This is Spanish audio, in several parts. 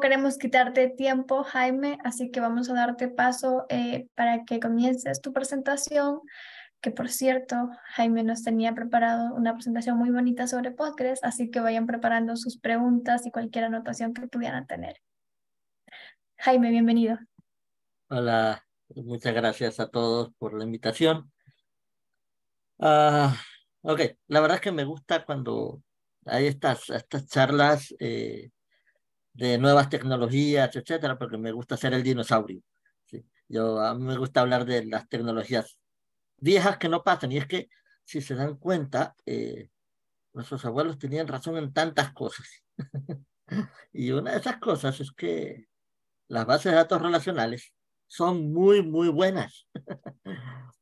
queremos quitarte tiempo, Jaime, así que vamos a darte paso eh, para que comiences tu presentación, que por cierto, Jaime nos tenía preparado una presentación muy bonita sobre podcast, así que vayan preparando sus preguntas y cualquier anotación que pudieran tener. Jaime, bienvenido. Hola, muchas gracias a todos por la invitación. Ah, ok, la verdad es que me gusta cuando hay estas, estas charlas. Eh, de nuevas tecnologías, etcétera, porque me gusta ser el dinosaurio. ¿sí? Yo, a mí me gusta hablar de las tecnologías viejas que no pasan, y es que, si se dan cuenta, eh, nuestros abuelos tenían razón en tantas cosas. y una de esas cosas es que las bases de datos relacionales son muy, muy buenas.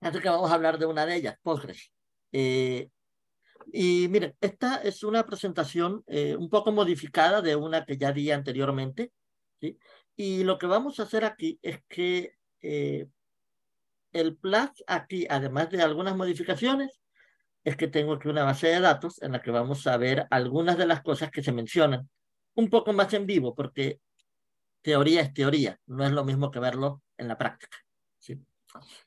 Así que vamos a hablar de una de ellas, Postgres. Eh, y miren, esta es una presentación eh, un poco modificada de una que ya di anteriormente. ¿sí? Y lo que vamos a hacer aquí es que eh, el plus aquí, además de algunas modificaciones, es que tengo aquí una base de datos en la que vamos a ver algunas de las cosas que se mencionan. Un poco más en vivo, porque teoría es teoría, no es lo mismo que verlo en la práctica. ¿sí?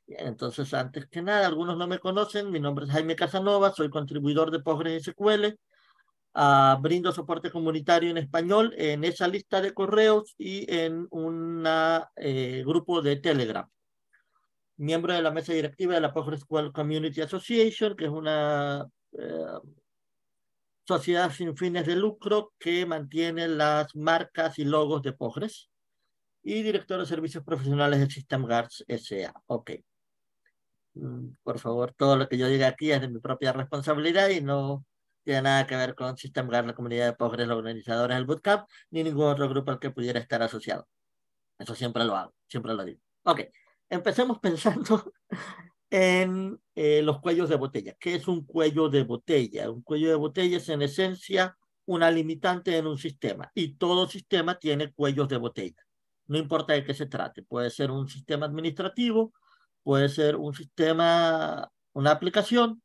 entonces, antes que nada, algunos no me conocen. Mi nombre es Jaime Casanova, soy contribuidor de Pogres SQL, ah, brindo soporte comunitario en español en esa lista de correos y en un eh, grupo de Telegram. Miembro de la mesa directiva de la SQL Community Association, que es una eh, sociedad sin fines de lucro que mantiene las marcas y logos de Pogres y director de servicios profesionales de System Guards S.A. Ok. Mm, por favor, todo lo que yo diga aquí es de mi propia responsabilidad y no tiene nada que ver con System Guard, la comunidad de pobres los organizadores del Bootcamp, ni ningún otro grupo al que pudiera estar asociado. Eso siempre lo hago, siempre lo digo. Ok, empecemos pensando en eh, los cuellos de botella. ¿Qué es un cuello de botella? Un cuello de botella es en esencia una limitante en un sistema y todo sistema tiene cuellos de botella no importa de qué se trate. Puede ser un sistema administrativo, puede ser un sistema, una aplicación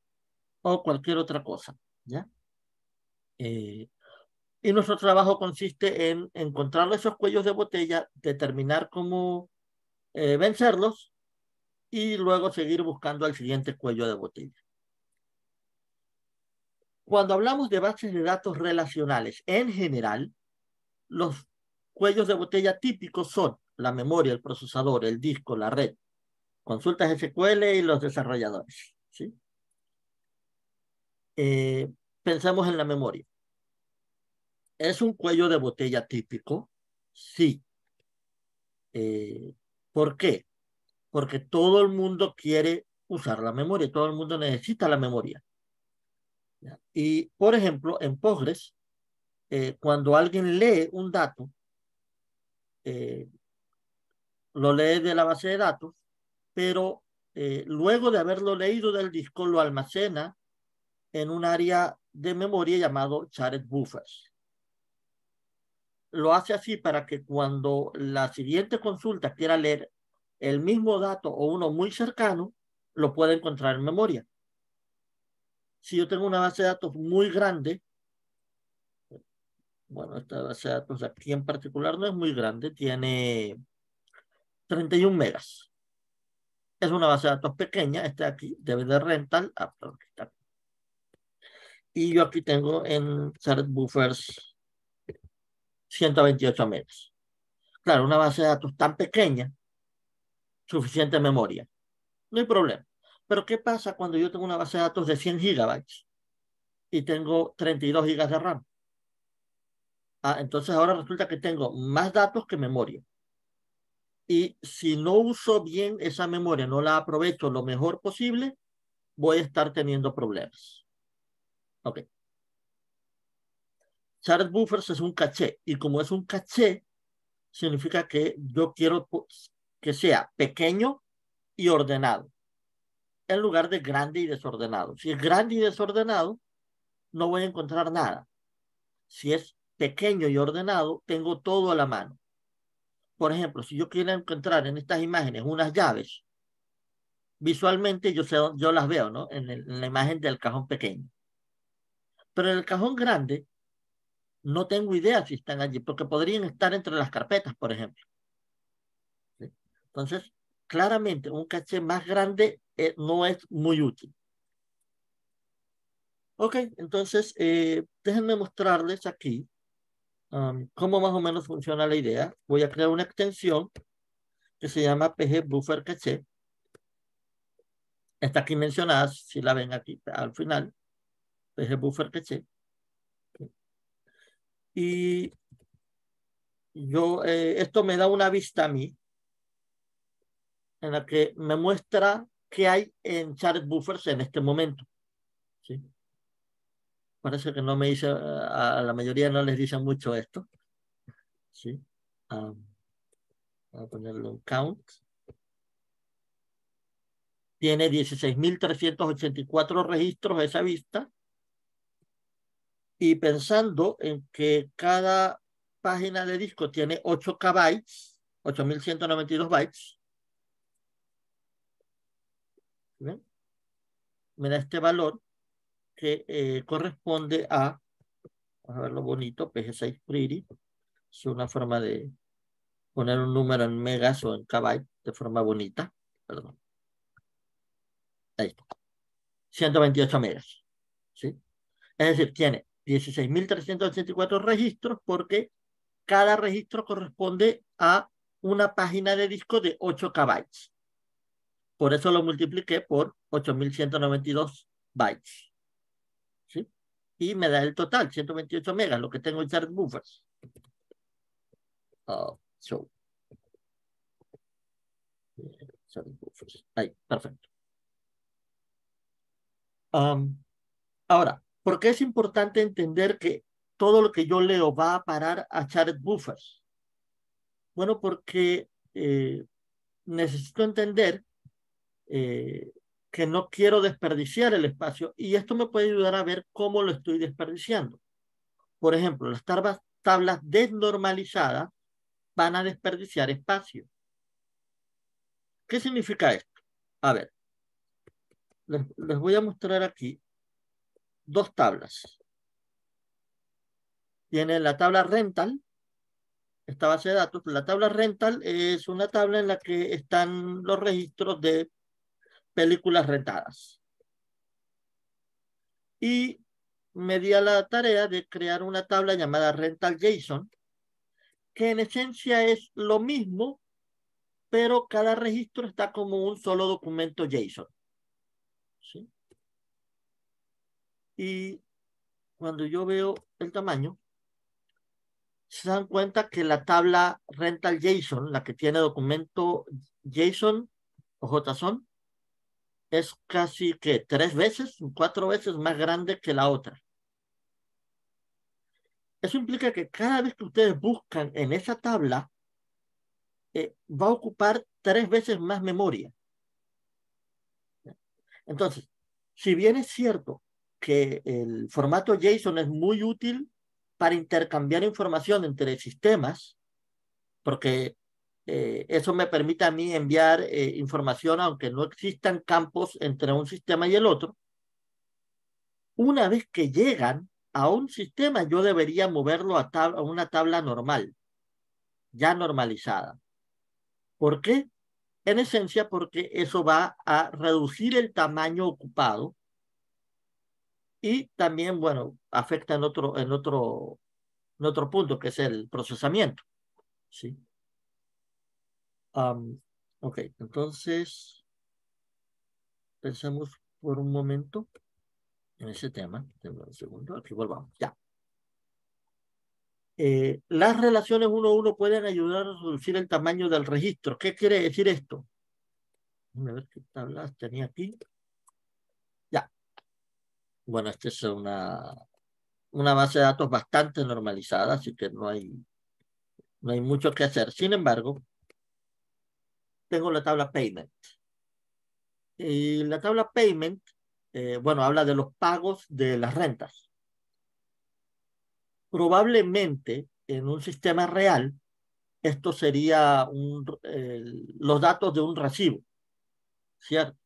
o cualquier otra cosa. ¿ya? Eh, y nuestro trabajo consiste en encontrar esos cuellos de botella, determinar cómo eh, vencerlos y luego seguir buscando el siguiente cuello de botella. Cuando hablamos de bases de datos relacionales en general, los Cuellos de botella típicos son la memoria, el procesador, el disco, la red. Consultas SQL y los desarrolladores. ¿sí? Eh, pensemos en la memoria. ¿Es un cuello de botella típico? Sí. Eh, ¿Por qué? Porque todo el mundo quiere usar la memoria, todo el mundo necesita la memoria. Y, por ejemplo, en Postgres, eh, cuando alguien lee un dato, eh, lo lee de la base de datos, pero eh, luego de haberlo leído del disco lo almacena en un área de memoria llamado shared buffers. Lo hace así para que cuando la siguiente consulta quiera leer el mismo dato o uno muy cercano, lo pueda encontrar en memoria. Si yo tengo una base de datos muy grande, bueno, esta base de datos aquí en particular no es muy grande, tiene 31 megas. Es una base de datos pequeña, está aquí, debe rental, ah, Y yo aquí tengo en Shared Buffers 128 megas. Claro, una base de datos tan pequeña, suficiente memoria. No hay problema. Pero ¿qué pasa cuando yo tengo una base de datos de 100 gigabytes y tengo 32 gigas de RAM? Ah, entonces ahora resulta que tengo más datos que memoria. Y si no uso bien esa memoria, no la aprovecho lo mejor posible, voy a estar teniendo problemas. Ok. Chart buffers es un caché. Y como es un caché, significa que yo quiero que sea pequeño y ordenado. En lugar de grande y desordenado. Si es grande y desordenado, no voy a encontrar nada. Si es pequeño y ordenado, tengo todo a la mano. Por ejemplo, si yo quiero encontrar en estas imágenes unas llaves, visualmente yo, yo las veo ¿no? en, la imagen del cajón pequeño. Pero en el cajón grande no tengo idea si están allí, porque podrían estar entre las carpetas, por ejemplo. Entonces, claramente, un caché más grande eh, no es muy útil. Ok, entonces, eh, déjenme mostrarles aquí cómo más o menos funciona la idea. Voy a crear una extensión que se llama PG Buffer Está aquí mencionada, si la ven aquí al final, PG Buffer Y yo, eh, esto me da una vista a mí en la que me muestra qué hay en chart en este momento. ¿sí? parece que no me dice, a la mayoría no les dice mucho esto. ¿Sí? voy a ponerlo en count. Tiene 16.384 registros esa vista. Y pensando en que cada página de disco tiene 8 KB, 8.192 bytes. ¿Ven? Me da este valor que eh, corresponde a, vamos a ver lo bonito, PG6 Pretty, es una forma de poner un número en megas o en kbyte de forma bonita, perdón. Ahí 128 megas, ¿sí? Es decir, tiene 16.384 registros porque cada registro corresponde a una página de disco de 8 kbytes, Por eso lo multipliqué por 8.192 bytes y me da el total, 128 megas, lo que tengo en Chart oh, Buffers. Ahí, perfecto. Um, ahora, ¿por qué es importante entender que todo lo que yo leo va a parar a Chart Buffers? Bueno, porque eh, necesito entender eh, que no quiero desperdiciar el espacio y esto me puede ayudar a ver cómo lo estoy desperdiciando. Por ejemplo, las tablas, desnormalizadas van a desperdiciar espacio. ¿Qué significa esto? A ver, les, les voy a mostrar aquí dos tablas. Tiene la tabla rental, esta base de datos. La tabla rental es una tabla en la que están los registros de películas rentadas. Y me di a la tarea de crear una tabla llamada Rental JSON, que en esencia es lo mismo, pero cada registro está como un solo documento JSON. Y cuando yo veo el tamaño, se dan cuenta que la tabla Rental JSON, la que tiene documento JSON o JSON, es casi que tres veces, cuatro veces más grande que la otra. Eso implica que cada vez que ustedes buscan en esa tabla, eh, va a ocupar tres veces más memoria. Entonces, si bien es cierto que el formato JSON es muy útil para intercambiar información entre sistemas, porque eh, eso me permite a mí enviar eh, información, aunque no existan campos entre un sistema y el otro. Una vez que llegan a un sistema, yo debería moverlo a, a una tabla normal, ya normalizada. ¿Por qué? En esencia, porque eso va a reducir el tamaño ocupado y también, bueno, afecta en otro, en otro, en otro punto, que es el procesamiento. ¿sí? ok, entonces pensamos por un momento en ese tema. Tengo un segundo, aquí volvamos, ya. Eh, las relaciones uno a uno pueden ayudar a reducir el tamaño del registro. ¿Qué quiere decir esto? A ver qué tablas tenía aquí. Ya. Bueno, esta es una, una base de datos bastante normalizada, así que no hay, no hay mucho que hacer. Sin embargo, tengo la tabla payment. Y la tabla payment, eh, bueno, habla de los pagos de las rentas. Probablemente en un sistema real, esto sería un, los datos de un recibo, ¿cierto?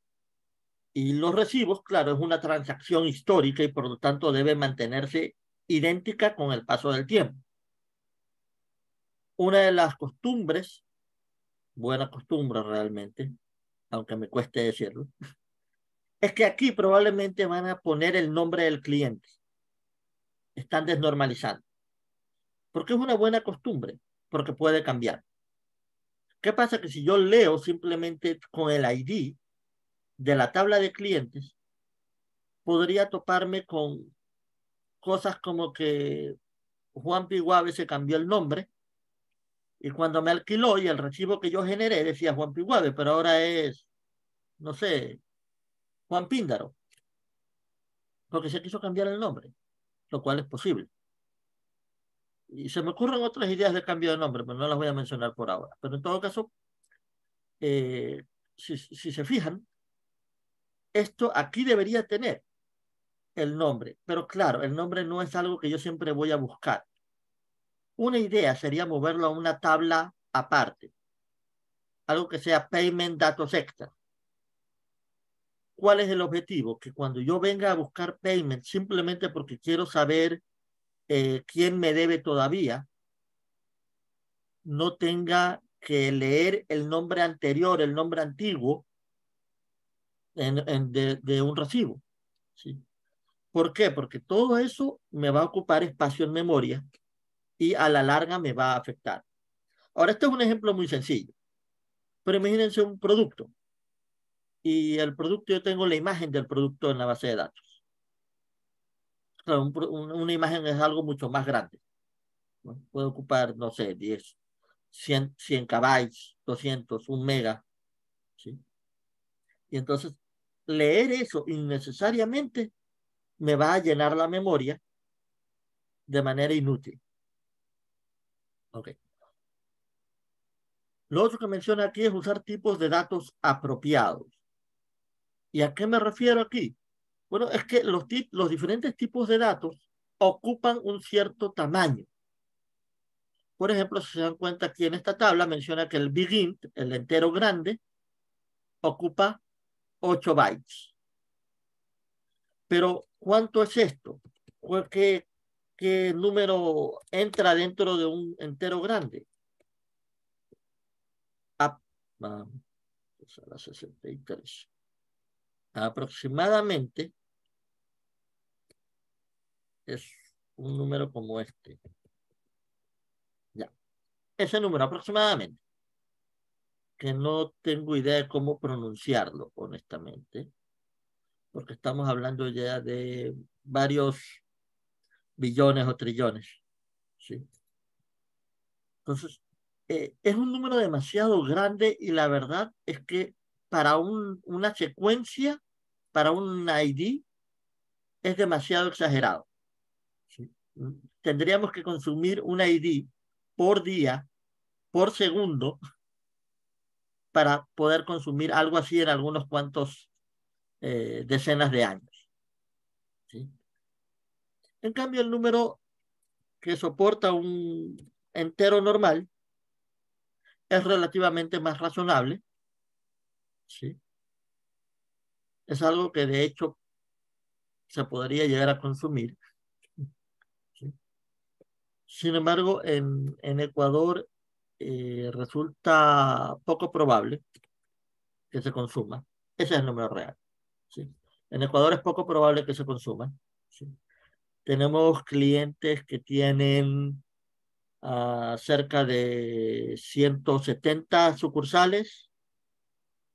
Y los recibos, claro, es una transacción histórica y por lo tanto debe mantenerse idéntica con el paso del tiempo. Una de las costumbres buena costumbre realmente, aunque me cueste decirlo, es que aquí probablemente van a poner el nombre del cliente. Están desnormalizando. Porque es una buena costumbre, porque puede cambiar. ¿Qué pasa? Que si yo leo simplemente con el ID de la tabla de clientes, podría toparme con cosas como que Juan Piguave se cambió el nombre y cuando me alquiló y el recibo que yo generé decía Juan Piguave, pero ahora es, no sé, Juan Píndaro. Porque se quiso cambiar el nombre, lo cual es posible. Y se me ocurren otras ideas de cambio de nombre, pero no las voy a mencionar por ahora. Pero en todo caso, eh, si, si se fijan, esto aquí debería tener el nombre, pero claro, el nombre no es algo que yo siempre voy a buscar. Una idea sería moverlo a una tabla aparte, algo que sea payment datos extra. ¿Cuál es el objetivo? Que cuando yo venga a buscar payment simplemente porque quiero saber eh, quién me debe todavía, no tenga que leer el nombre anterior, el nombre antiguo de, un recibo. ¿sí? ¿Por qué? Porque todo eso me va a ocupar espacio en memoria y a la larga me va a afectar. Ahora, este es un ejemplo muy sencillo, pero imagínense un producto y el producto, yo tengo la imagen del producto en la base de datos. una imagen es algo mucho más grande. puede ocupar, no sé, 10, 100, 100 kbytes, 200, un mega. ¿sí? Y entonces, leer eso innecesariamente me va a llenar la memoria de manera inútil. Lo otro que menciona aquí es usar tipos de datos apropiados. ¿Y a qué me refiero aquí? Bueno, es que los, los diferentes tipos de datos ocupan un cierto tamaño. Por ejemplo, si se dan cuenta aquí en esta tabla, menciona que el BigInt, el entero grande, ocupa 8 bytes. Pero, ¿cuánto es esto? ¿Qué, qué número entra dentro de un entero grande. Vamos a la 63. Aproximadamente es un número como este. Ya. Ese número aproximadamente. Que no tengo idea de cómo pronunciarlo, honestamente. Porque estamos hablando ya de varios billones o trillones. ¿sí? Entonces, eh, es un número demasiado grande y la verdad es que para un, una secuencia, para un ID, es demasiado exagerado. ¿sí? Tendríamos que consumir un ID por día, por segundo, para poder consumir algo así en algunos cuantos eh, decenas de años. ¿sí? En cambio, el número que soporta un entero normal es relativamente más razonable. ¿sí? Es algo que de hecho se podría llegar a consumir. Sin embargo, en, Ecuador eh, resulta poco probable que se consuma. Ese es el número real. ¿sí? En Ecuador es poco probable que se consuma. ¿sí? Tenemos clientes que tienen ah, cerca de 170 sucursales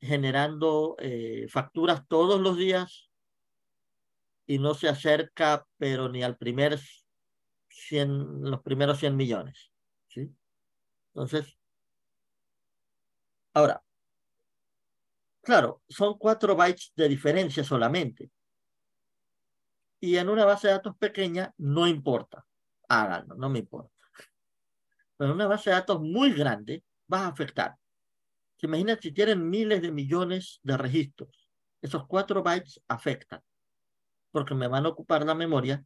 generando eh, facturas todos los días y no se acerca, pero ni al primer 100, los primeros 100 millones. Entonces, ahora, claro, son cuatro bytes de diferencia solamente y en una base de datos pequeña no importa. Háganlo, no me importa. Pero en una base de datos muy grande vas a afectar. Se si tienen miles de millones de registros. Esos cuatro bytes afectan porque me van a ocupar la memoria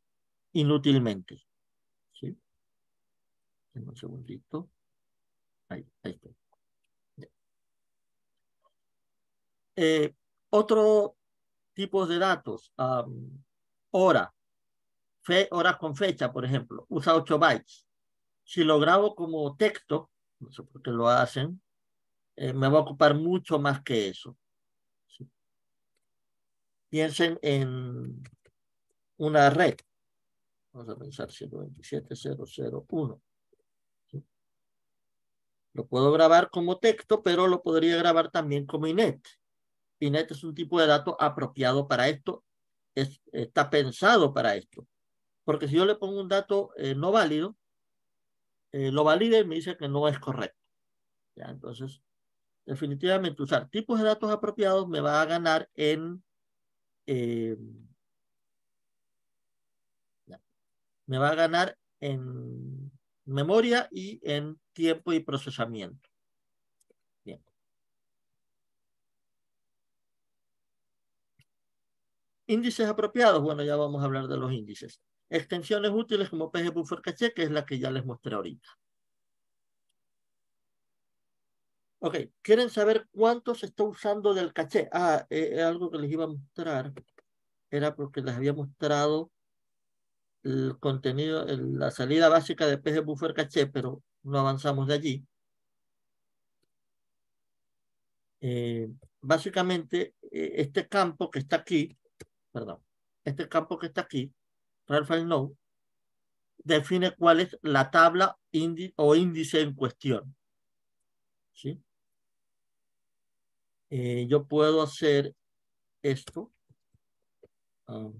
inútilmente. ¿Sí? un segundito. Ahí, ahí eh, otro tipo de datos hora, fe, horas con fecha, por ejemplo, usa 8 bytes. Si lo grabo como texto, no sé por qué lo hacen, eh, me va a ocupar mucho más que eso. Piensen en una red. Vamos a pensar 127001. Lo puedo grabar como texto, pero lo podría grabar también como INET. INET es un tipo de dato apropiado para esto está pensado para esto. Porque si yo le pongo un dato eh, no válido, eh, lo valide y me dice que no es correcto. ¿Ya? Entonces, definitivamente usar tipos de datos apropiados me va a ganar en... Eh, me va a ganar en memoria y en tiempo y procesamiento. Índices apropiados, bueno, ya vamos a hablar de los índices. Extensiones útiles como PG Buffer Caché, que es la que ya les mostré ahorita. Ok, ¿quieren saber cuánto se está usando del caché? Ah, eh, eh, algo que les iba a mostrar era porque les había mostrado el contenido, la salida básica de PG Buffer Caché, pero no avanzamos de allí. Eh, básicamente, eh, este campo que está aquí perdón, este campo que está aquí, File Node, define cuál es la tabla o índice en cuestión. ¿Sí? Eh, yo puedo hacer esto. Um,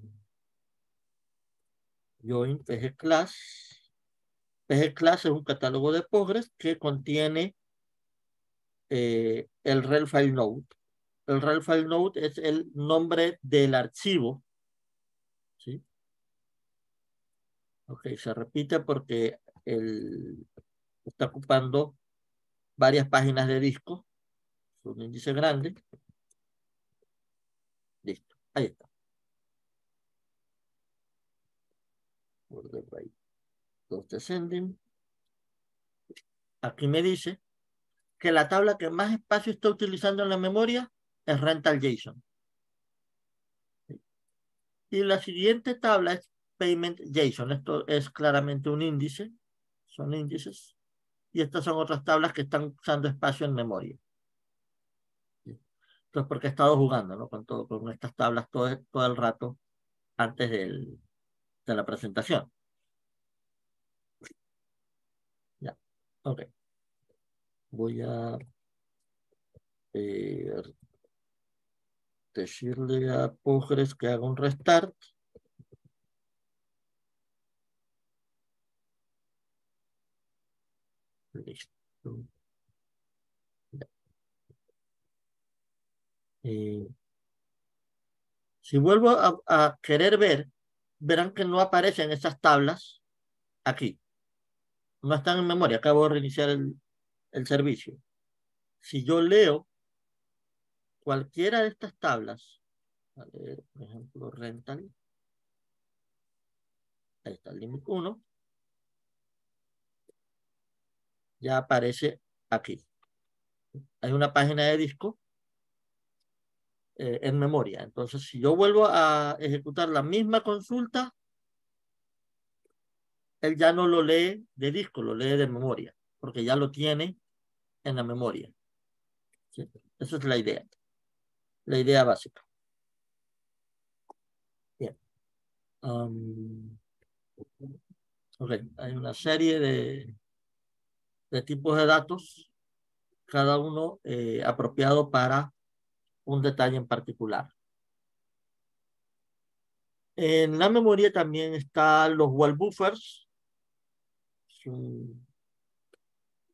join PG Class. PG Class es un catálogo de Pogres que contiene eh, el rel file node el RAR file node es el nombre del archivo. ¿sí? Ok, se repite porque el, está ocupando varias páginas de disco. Es un índice grande. Listo, ahí está. descending. Aquí me dice que la tabla que más espacio está utilizando en la memoria es rental JSON. Y la siguiente tabla es payment JSON. Esto es claramente un índice, son índices. Y estas son otras tablas que están usando espacio en memoria. Entonces, porque he estado jugando ¿no? con, todo, con estas tablas todo, todo el rato antes del, de la presentación. Ya, ok. Voy a decirle a Pujres que haga un restart. Listo. Eh, si vuelvo a, querer ver, verán que no aparecen esas tablas aquí. No están en memoria, acabo de reiniciar el servicio. Si yo leo cualquiera de estas tablas, por ejemplo, rental, ahí está el límite 1, ya aparece aquí. Hay una página de disco eh, en memoria. Entonces, si yo vuelvo a ejecutar la misma consulta, él ya no lo lee de disco, lo lee de memoria, porque ya lo tiene en la memoria. Esa es la idea la idea básica. Bien. Um, ok, hay una serie de, tipos de datos, cada uno eh, apropiado para un detalle en particular. En la memoria también están los wall buffers.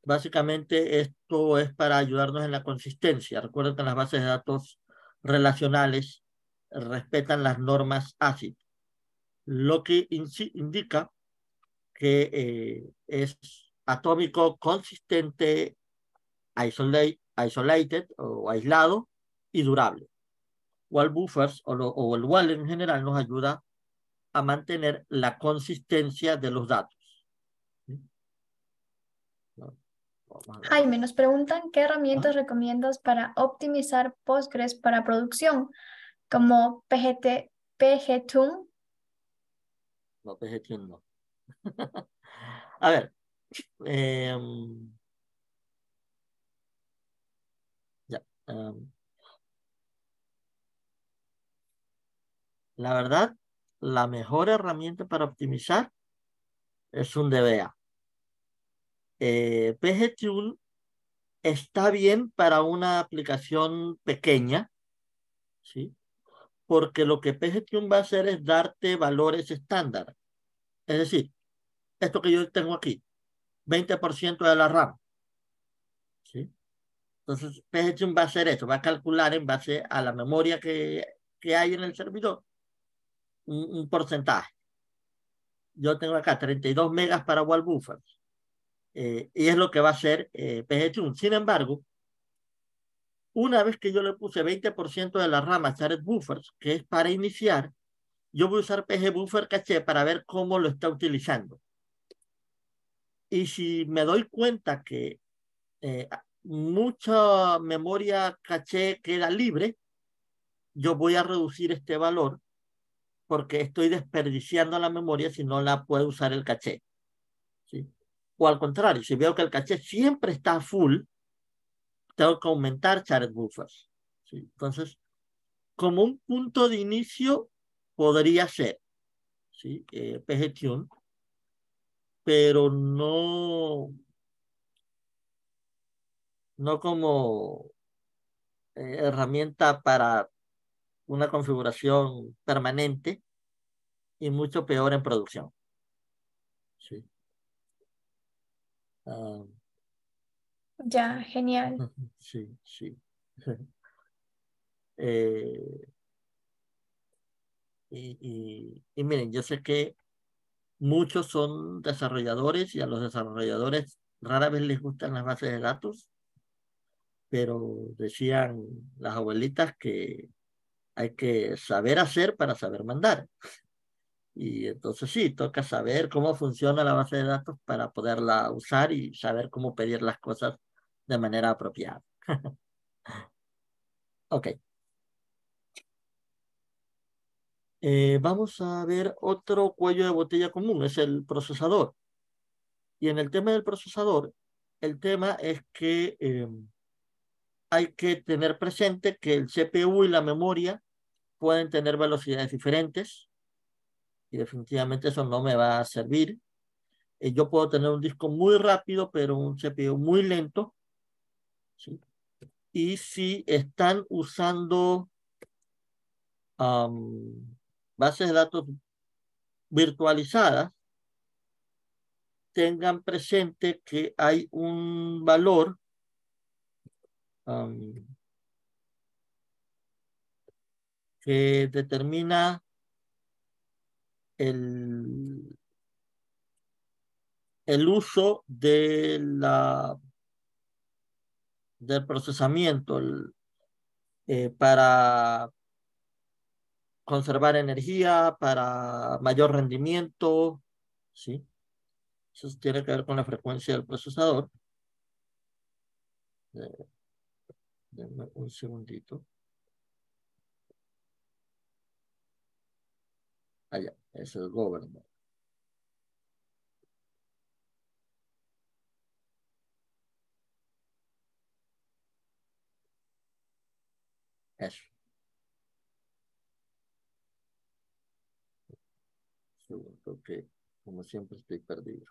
Básicamente esto es para ayudarnos en la consistencia. Recuerden que las bases de datos relacionales respetan las normas ACID, lo que indica que eh, es atómico consistente, isolated o aislado y durable. Wall buffers o, o el wall en general nos ayuda a mantener la consistencia de los datos. me nos preguntan qué herramientas ah. recomiendas para optimizar Postgres para producción, como PGT, PGTune. No, PGTune no. A ver. Em, ya, em. la verdad, la mejor herramienta para optimizar es un DBA eh, está bien para una aplicación pequeña, ¿sí? porque lo que Tune va a hacer es darte valores estándar. Es decir, esto que yo tengo aquí, 20% de la RAM. ¿sí? Entonces, PGTune va a hacer eso, va a calcular en base a la memoria que, que hay en el servidor un, porcentaje. Yo tengo acá 32 megas para wall buffers eh, y es lo que va a hacer eh, Sin embargo, una vez que yo le puse 20% de la rama Shared Buffers, que es para iniciar, yo voy a usar PG Buffer Caché para ver cómo lo está utilizando. Y si me doy cuenta que eh, mucha memoria caché queda libre, yo voy a reducir este valor porque estoy desperdiciando la memoria si no la puede usar el caché. O al contrario, si veo que el caché siempre está full, tengo que aumentar shared buffers. Entonces, como un punto de inicio podría ser ¿sí? Eh, PGTune, pero no, no como eh, herramienta para una configuración permanente y mucho peor en producción. Ah. ya, genial. Sí, sí. Eh, y, y, miren, yo sé que muchos son desarrolladores y a los desarrolladores rara vez les gustan las bases de datos, pero decían las abuelitas que hay que saber hacer para saber mandar. Y entonces sí, toca saber cómo funciona la base de datos para poderla usar y saber cómo pedir las cosas de manera apropiada. ok. Eh, vamos a ver otro cuello de botella común, es el procesador. Y en el tema del procesador, el tema es que eh, hay que tener presente que el CPU y la memoria pueden tener velocidades diferentes y definitivamente eso no me va a servir. Eh, yo puedo tener un disco muy rápido, pero un CPU muy lento. Y si están usando bases de datos virtualizadas, tengan presente que hay un valor que determina el, uso de la, del procesamiento eh, para conservar energía, para mayor rendimiento, ¿sí? Eso tiene que ver con la frecuencia del procesador. Eh, un segundito. allá, ah, es el gobernador. Eso. seguro que, como siempre, estoy perdido.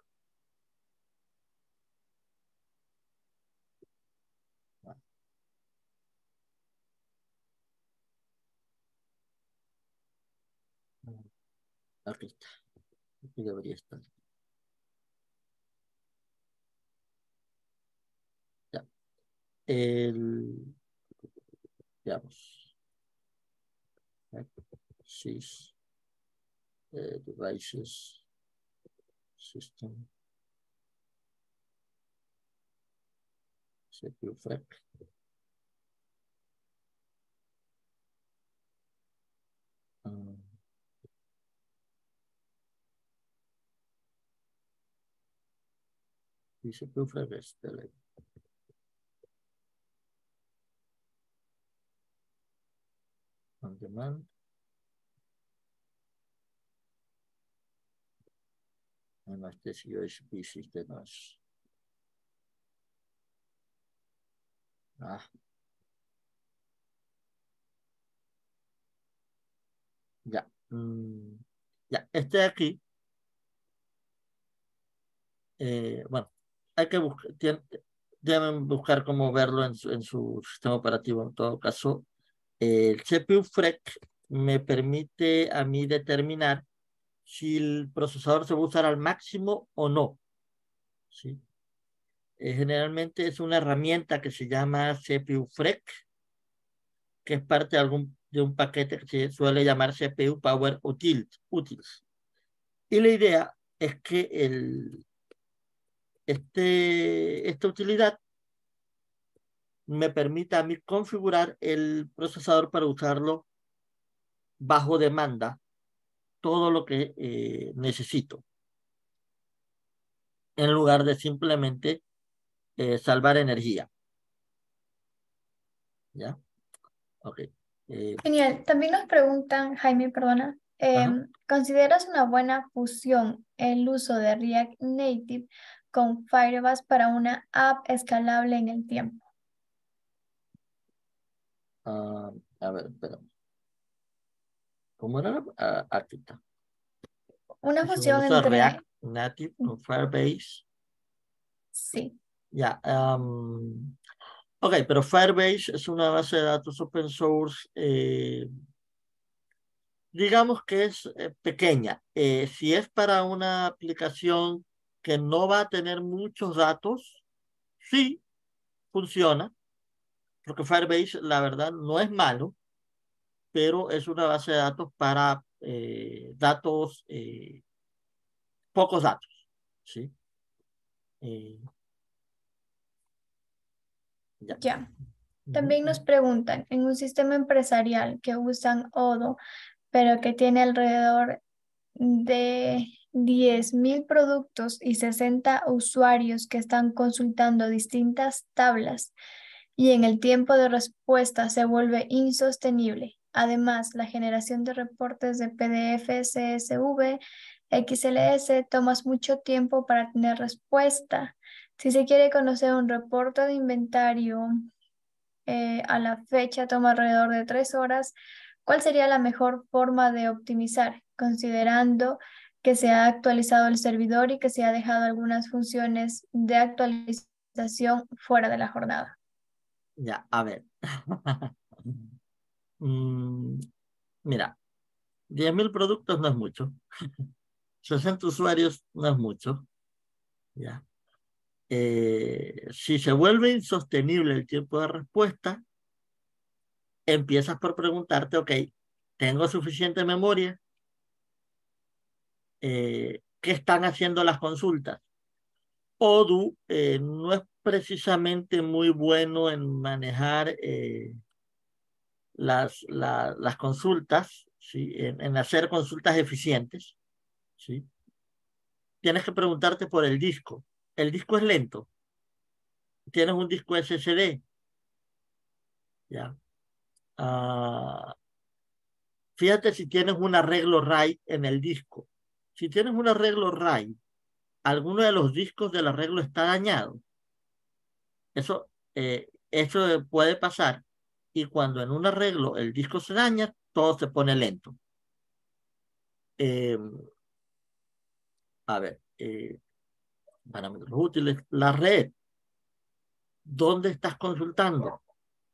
ahorita. Debería estar. Ya. El, veamos. Sys. Eh, devices. System. Secure frame. Um, dice Diese Pufferstelle. On demand. en las tres USB sistemas. Ah. Ya. Mm. Ya, este de aquí. Eh, bueno, hay que buscar, deben buscar cómo verlo en su, en su sistema operativo en todo caso. El CPU FREC me permite a mí determinar si el procesador se va a usar al máximo o no. ¿sí? Eh, generalmente es una herramienta que se llama CPU FREC, que es parte de, algún, de un paquete que se suele llamar CPU Power Util, Utils. Y la idea es que el, este, esta utilidad me permite a mí configurar el procesador para usarlo bajo demanda todo lo que eh, necesito en lugar de simplemente eh, salvar energía. ¿Ya? Ok. Eh. Genial. También nos preguntan, Jaime, perdona, em, ¿Consideras una buena fusión el uso de React Native con Firebase para una app escalable en el tiempo? Ah, a ver, perdón. ¿Cómo era la ah, Una función entre... Native con mm. Firebase. Sí. Ya. ok, pero Firebase es una base de datos open source eh, digamos que es eh, pequeña. Eh, si es para una aplicación que no va a tener muchos datos, sí funciona, porque Firebase, la verdad, no es malo, pero es una base de datos para eh, datos, eh, pocos datos, ¿sí? Eh, También nos preguntan, en un sistema empresarial que usan Odo, pero que tiene alrededor de 10.000 productos y 60 usuarios que están consultando distintas tablas y en el tiempo de respuesta se vuelve insostenible. Además, la generación de reportes de PDF, CSV, XLS toma mucho tiempo para tener respuesta. Si se quiere conocer un reporte de inventario eh, a la fecha, toma alrededor de tres horas. ¿Cuál sería la mejor forma de optimizar? Considerando que se ha actualizado el servidor y que se ha dejado algunas funciones de actualización fuera de la jornada. Ya, a ver. Mm, mira, 10.000 productos no es mucho. 60 usuarios no es mucho. Ya. Eh, si se vuelve insostenible el tiempo de respuesta, empiezas por preguntarte, ok, ¿tengo suficiente memoria? Eh, ¿Qué están haciendo las consultas. ODU eh, no es precisamente muy bueno en manejar eh, las, las, consultas, ¿sí? en, hacer consultas eficientes. ¿sí? Tienes que preguntarte por el disco. El disco es lento. Tienes un disco SSD. ¿Ya? Ah, fíjate si tienes un arreglo RAID en el disco si tienes un arreglo RAI, alguno de los discos del arreglo está dañado. Eso, eh, eso puede pasar. Y cuando en un arreglo el disco se daña, todo se pone lento. Em, a ver, eh, parámetros útiles. La red. ¿Dónde estás consultando?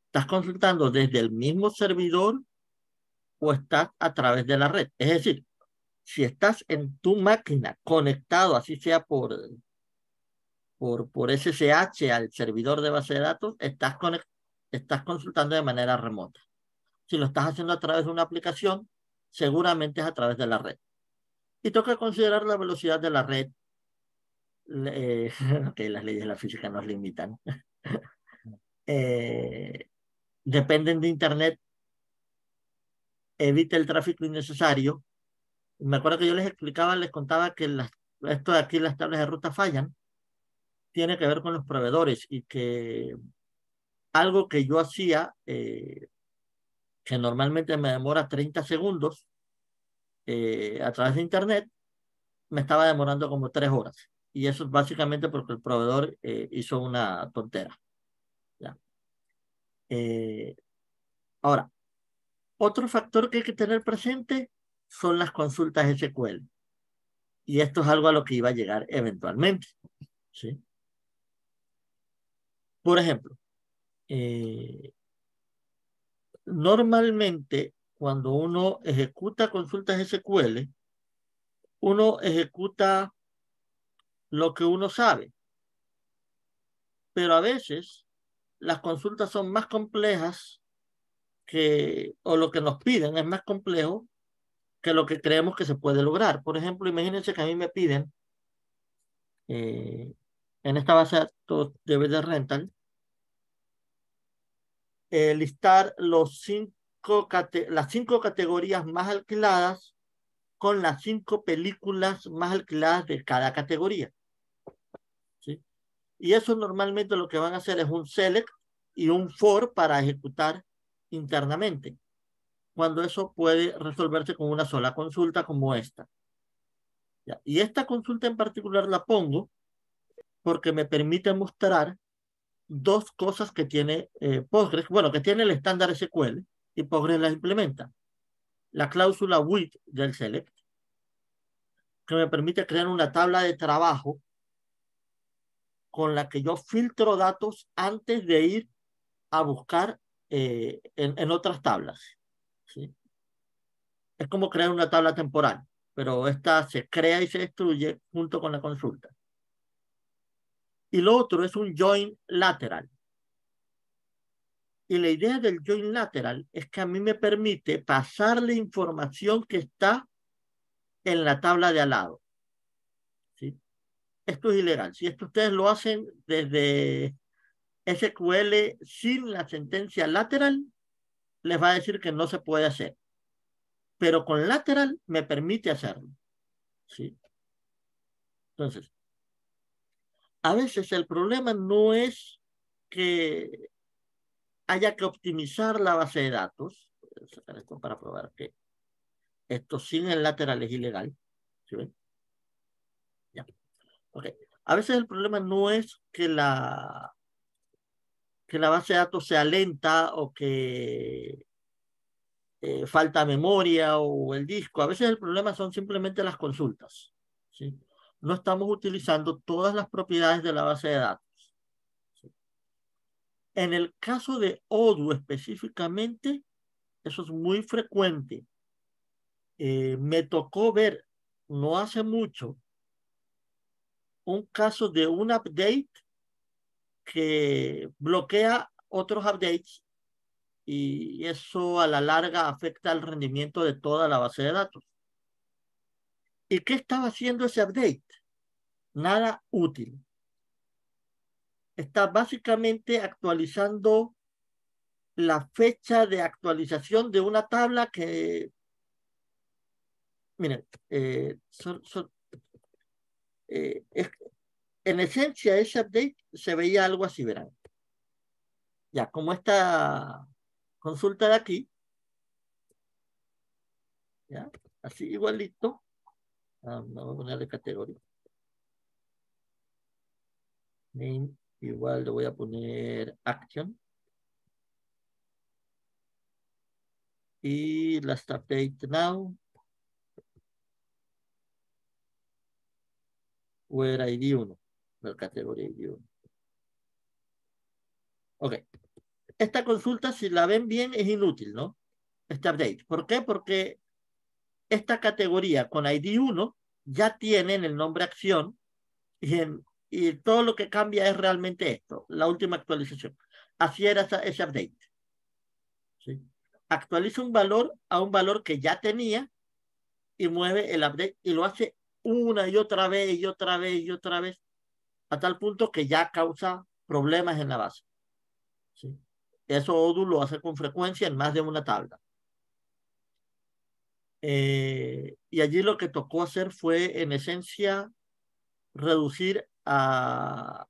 ¿Estás consultando desde el mismo servidor o estás a través de la red? Es decir, si estás en tu máquina conectado, así sea por, por, por SSH al servidor de base de datos, estás, estás consultando de manera remota. Si lo estás haciendo a través de una aplicación, seguramente es a través de la red. Y toca considerar la velocidad de la red. Eh, las leyes de la física nos limitan. Eh, dependen de Internet. Evita el tráfico innecesario me acuerdo que yo les explicaba, les contaba que las, esto de aquí, las tablas de ruta fallan, tiene que ver con los proveedores y que algo que yo hacía, eh, que normalmente me demora 30 segundos eh, a través de Internet, me estaba demorando como tres horas. Y eso es básicamente porque el proveedor eh, hizo una tontera. Ya. ahora, otro factor que hay que tener presente son las consultas SQL. Y esto es algo a lo que iba a llegar eventualmente. ¿sí? Por ejemplo, eh, normalmente cuando uno ejecuta consultas SQL, uno ejecuta lo que uno sabe. Pero a veces las consultas son más complejas que, o lo que nos piden es más complejo que lo que creemos que se puede lograr. Por ejemplo, imagínense que a mí me piden eh, en esta base de datos de Rental eh, listar los cinco, las cinco categorías más alquiladas con las cinco películas más alquiladas de cada categoría. ¿sí? Y eso normalmente lo que van a hacer es un select y un for para ejecutar internamente cuando eso puede resolverse con una sola consulta como esta. Y esta consulta en particular la pongo porque me permite mostrar dos cosas que tiene eh, Postgres, bueno, que tiene el estándar SQL y Postgres las implementa. La cláusula with del select, que me permite crear una tabla de trabajo con la que yo filtro datos antes de ir a buscar eh, en, en otras tablas. Es como crear una tabla temporal, pero esta se crea y se destruye junto con la consulta. Y lo otro es un join lateral. Y la idea del join lateral es que a mí me permite pasar la información que está en la tabla de al lado. ¿Sí? Esto es ilegal. Si esto ustedes lo hacen desde SQL sin la sentencia lateral, les va a decir que no se puede hacer pero con lateral me permite hacerlo. ¿sí? Entonces, a veces el problema no es que haya que optimizar la base de datos, sacar esto para probar que esto sin el lateral es ilegal. ¿Sí ven? Ya. Okay. A veces el problema no es que la, que la base de datos sea lenta o que eh, falta memoria o el disco. A veces el problema son simplemente las consultas. ¿sí? No estamos utilizando todas las propiedades de la base de datos. En el caso de Odoo específicamente, eso es muy frecuente. Eh, me tocó ver no hace mucho un caso de un update que bloquea otros updates y eso a la larga afecta al rendimiento de toda la base de datos. ¿Y qué estaba haciendo ese update? Nada útil. Está básicamente actualizando la fecha de actualización de una tabla que... Miren, eh, eh, en esencia ese update se veía algo así, verán. Ya, como esta de aquí. ¿Ya? Así igualito. No ah, voy a ponerle categoría. Name, igual le voy a poner action. Y las update now. Where ID 1, la categoría ID 1. Ok, esta consulta, si la ven bien, es inútil, ¿no? Este update. ¿Por qué? Porque esta categoría con ID 1 ya tiene en el nombre acción y, todo lo que cambia es realmente esto, la última actualización. Así era ese update. Actualiza un valor a un valor que ya tenía y mueve el update y lo hace una y otra vez y otra vez y otra vez a tal punto que ya causa problemas en la base. ¿Sí? Eso Odu lo hace con frecuencia en más de una tabla. Eh, y allí lo que tocó hacer fue, en esencia, reducir a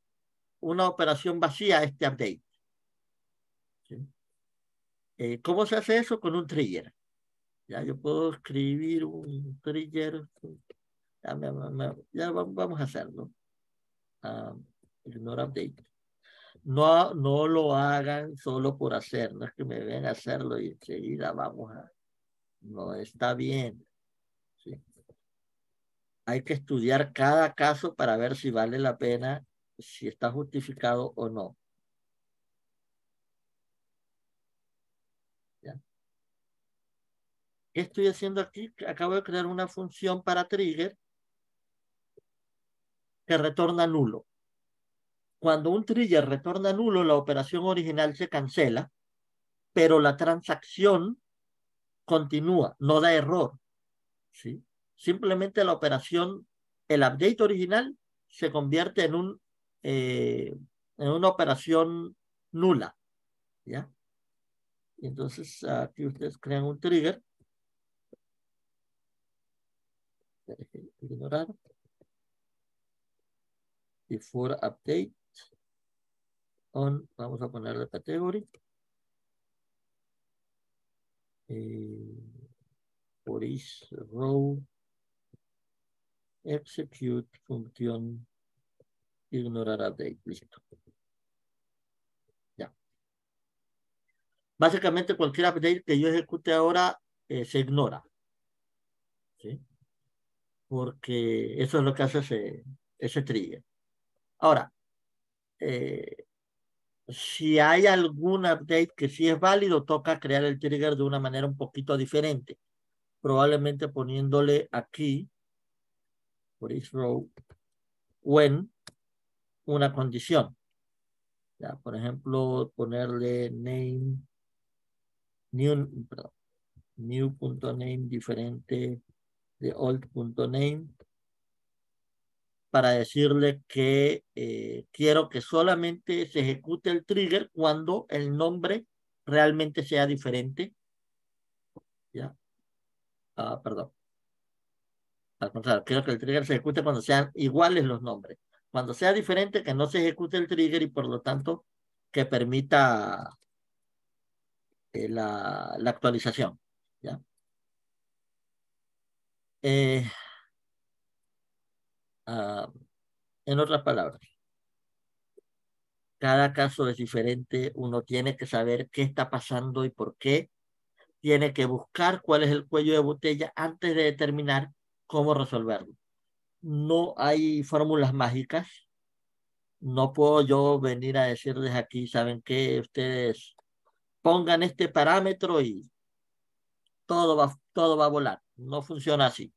una operación vacía este update. Eh, ¿Cómo se hace eso? Con un trigger. Ya yo puedo escribir un trigger. Ya, vamos a hacerlo. Ah, ignore update. No, no lo hagan solo por hacer, no es que me ven a hacerlo y enseguida vamos a... No está bien. Hay que estudiar cada caso para ver si vale la pena, si está justificado o no. ¿Qué estoy haciendo aquí? Acabo de crear una función para trigger que retorna nulo. Cuando un trigger retorna nulo, la operación original se cancela, pero la transacción continúa, no da error. Simplemente la operación, el update original se convierte en, un, eh, en una operación nula. ¿ya? entonces aquí ustedes crean un trigger. Ignorar. Before update vamos a poner la category. Eh, row, execute función ignorar update. Listo. Ya. Básicamente cualquier update que yo ejecute ahora eh, se ignora. ¿Sí? Porque eso es lo que hace ese, ese trigger. Ahora, eh, si hay algún update que sí es válido, toca crear el trigger de una manera un poquito diferente. Probablemente poniéndole aquí, por row, when, una condición. Ya, por ejemplo, ponerle name, new, new.name diferente de old.name para decirle que eh, quiero que solamente se ejecute el trigger cuando el nombre realmente sea diferente. ¿Ya? Ah, perdón. Al contrario, quiero que el trigger se ejecute cuando sean iguales los nombres. Cuando sea diferente, que no se ejecute el trigger y por lo tanto que permita eh, la, la, actualización. ¿Ya? Eh, Ah, en otras palabras, cada caso es diferente, uno tiene que saber qué está pasando y por qué, tiene que buscar cuál es el cuello de botella antes de determinar cómo resolverlo. No hay fórmulas mágicas, no puedo yo venir a decirles aquí, ¿saben que Ustedes pongan este parámetro y todo va, todo va a volar, no funciona así.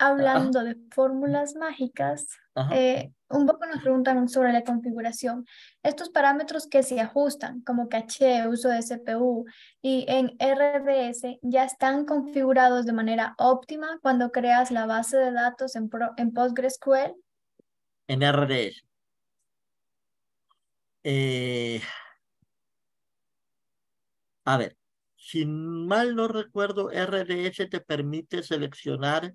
Hablando de fórmulas mágicas, eh, un poco nos preguntan sobre la configuración. Estos parámetros que se ajustan, como caché, uso de CPU y en RDS, ya están configurados de manera óptima cuando creas la base de datos en, en PostgreSQL. En RDS. Eh, a ver, si mal no recuerdo, RDS te permite seleccionar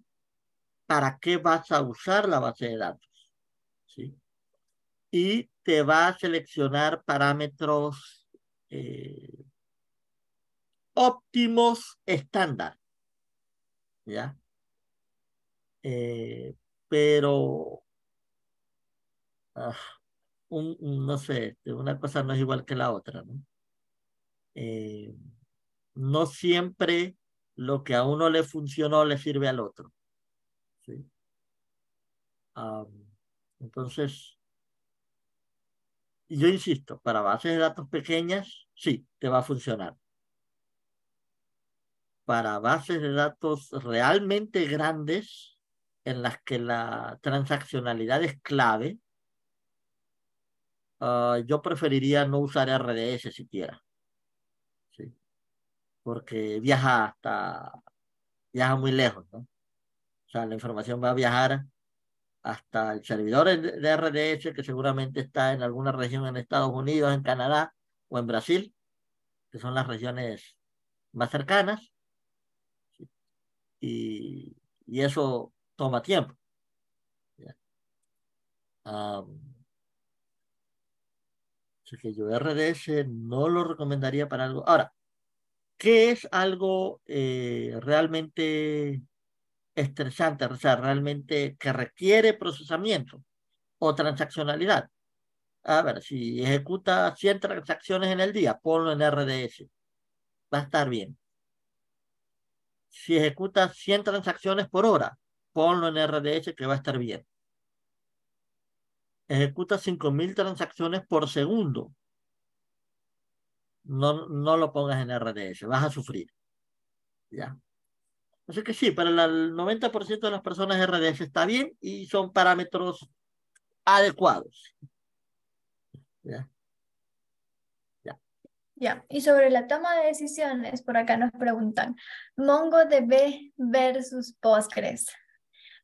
para qué vas a usar la base de datos. ¿sí? Y te va a seleccionar parámetros eh, óptimos estándar. ¿Ya? Eh, pero... Ah, no sé, una cosa no es igual que la otra, ¿no? Eh, no siempre lo que a uno le funcionó le sirve al otro. entonces, yo insisto, para bases de datos pequeñas, sí, te va a funcionar. Para bases de datos realmente grandes, en las que la transaccionalidad es clave, ah, yo preferiría no usar RDS siquiera porque viaja hasta, viaja muy lejos, ¿no? O sea, la información va a viajar hasta el servidor de RDS, que seguramente está en alguna región en Estados Unidos, en Canadá o en Brasil, que son las regiones más cercanas, y, y, eso toma tiempo. así que yo RDS no lo recomendaría para algo. Ahora, ¿Qué es algo eh, realmente estresante, o sea, realmente que requiere procesamiento o transaccionalidad. A ver, si ejecuta 100 transacciones en el día, ponlo en RDS. Va a estar bien. Si ejecuta 100 transacciones por hora, ponlo en RDS que va a estar bien. Ejecuta 5.000 transacciones por segundo, no, no lo pongas en RDS, vas a sufrir. ¿Ya? Así que sí, para el 90% de las personas RDS está bien y son parámetros adecuados. y sobre la toma de decisiones, por acá nos preguntan, MongoDB versus Postgres.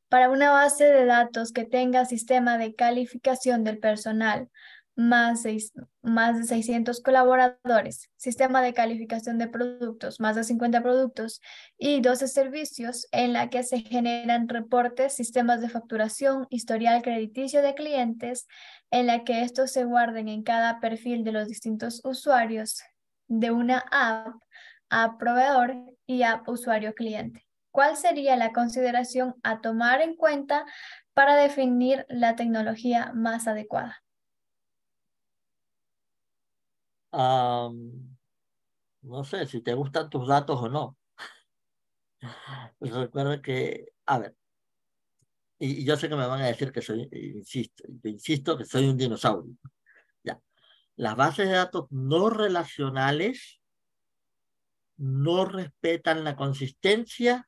Para una base de datos que tenga sistema de calificación del personal, más, más de 600 colaboradores, sistema de calificación de productos, más de 50 productos y 12 servicios en la que se generan reportes, sistemas de facturación, historial crediticio de clientes, en la que estos se guarden en cada perfil de los distintos usuarios de una app, a proveedor y app usuario cliente. ¿Cuál sería la consideración a tomar en cuenta para definir la tecnología más adecuada? no sé si te gustan tus datos o no. pues recuerda que, a ver, y, yo sé que me van a decir que soy, insisto, insisto que soy un dinosaurio. Ya. Las bases de datos no relacionales no respetan la consistencia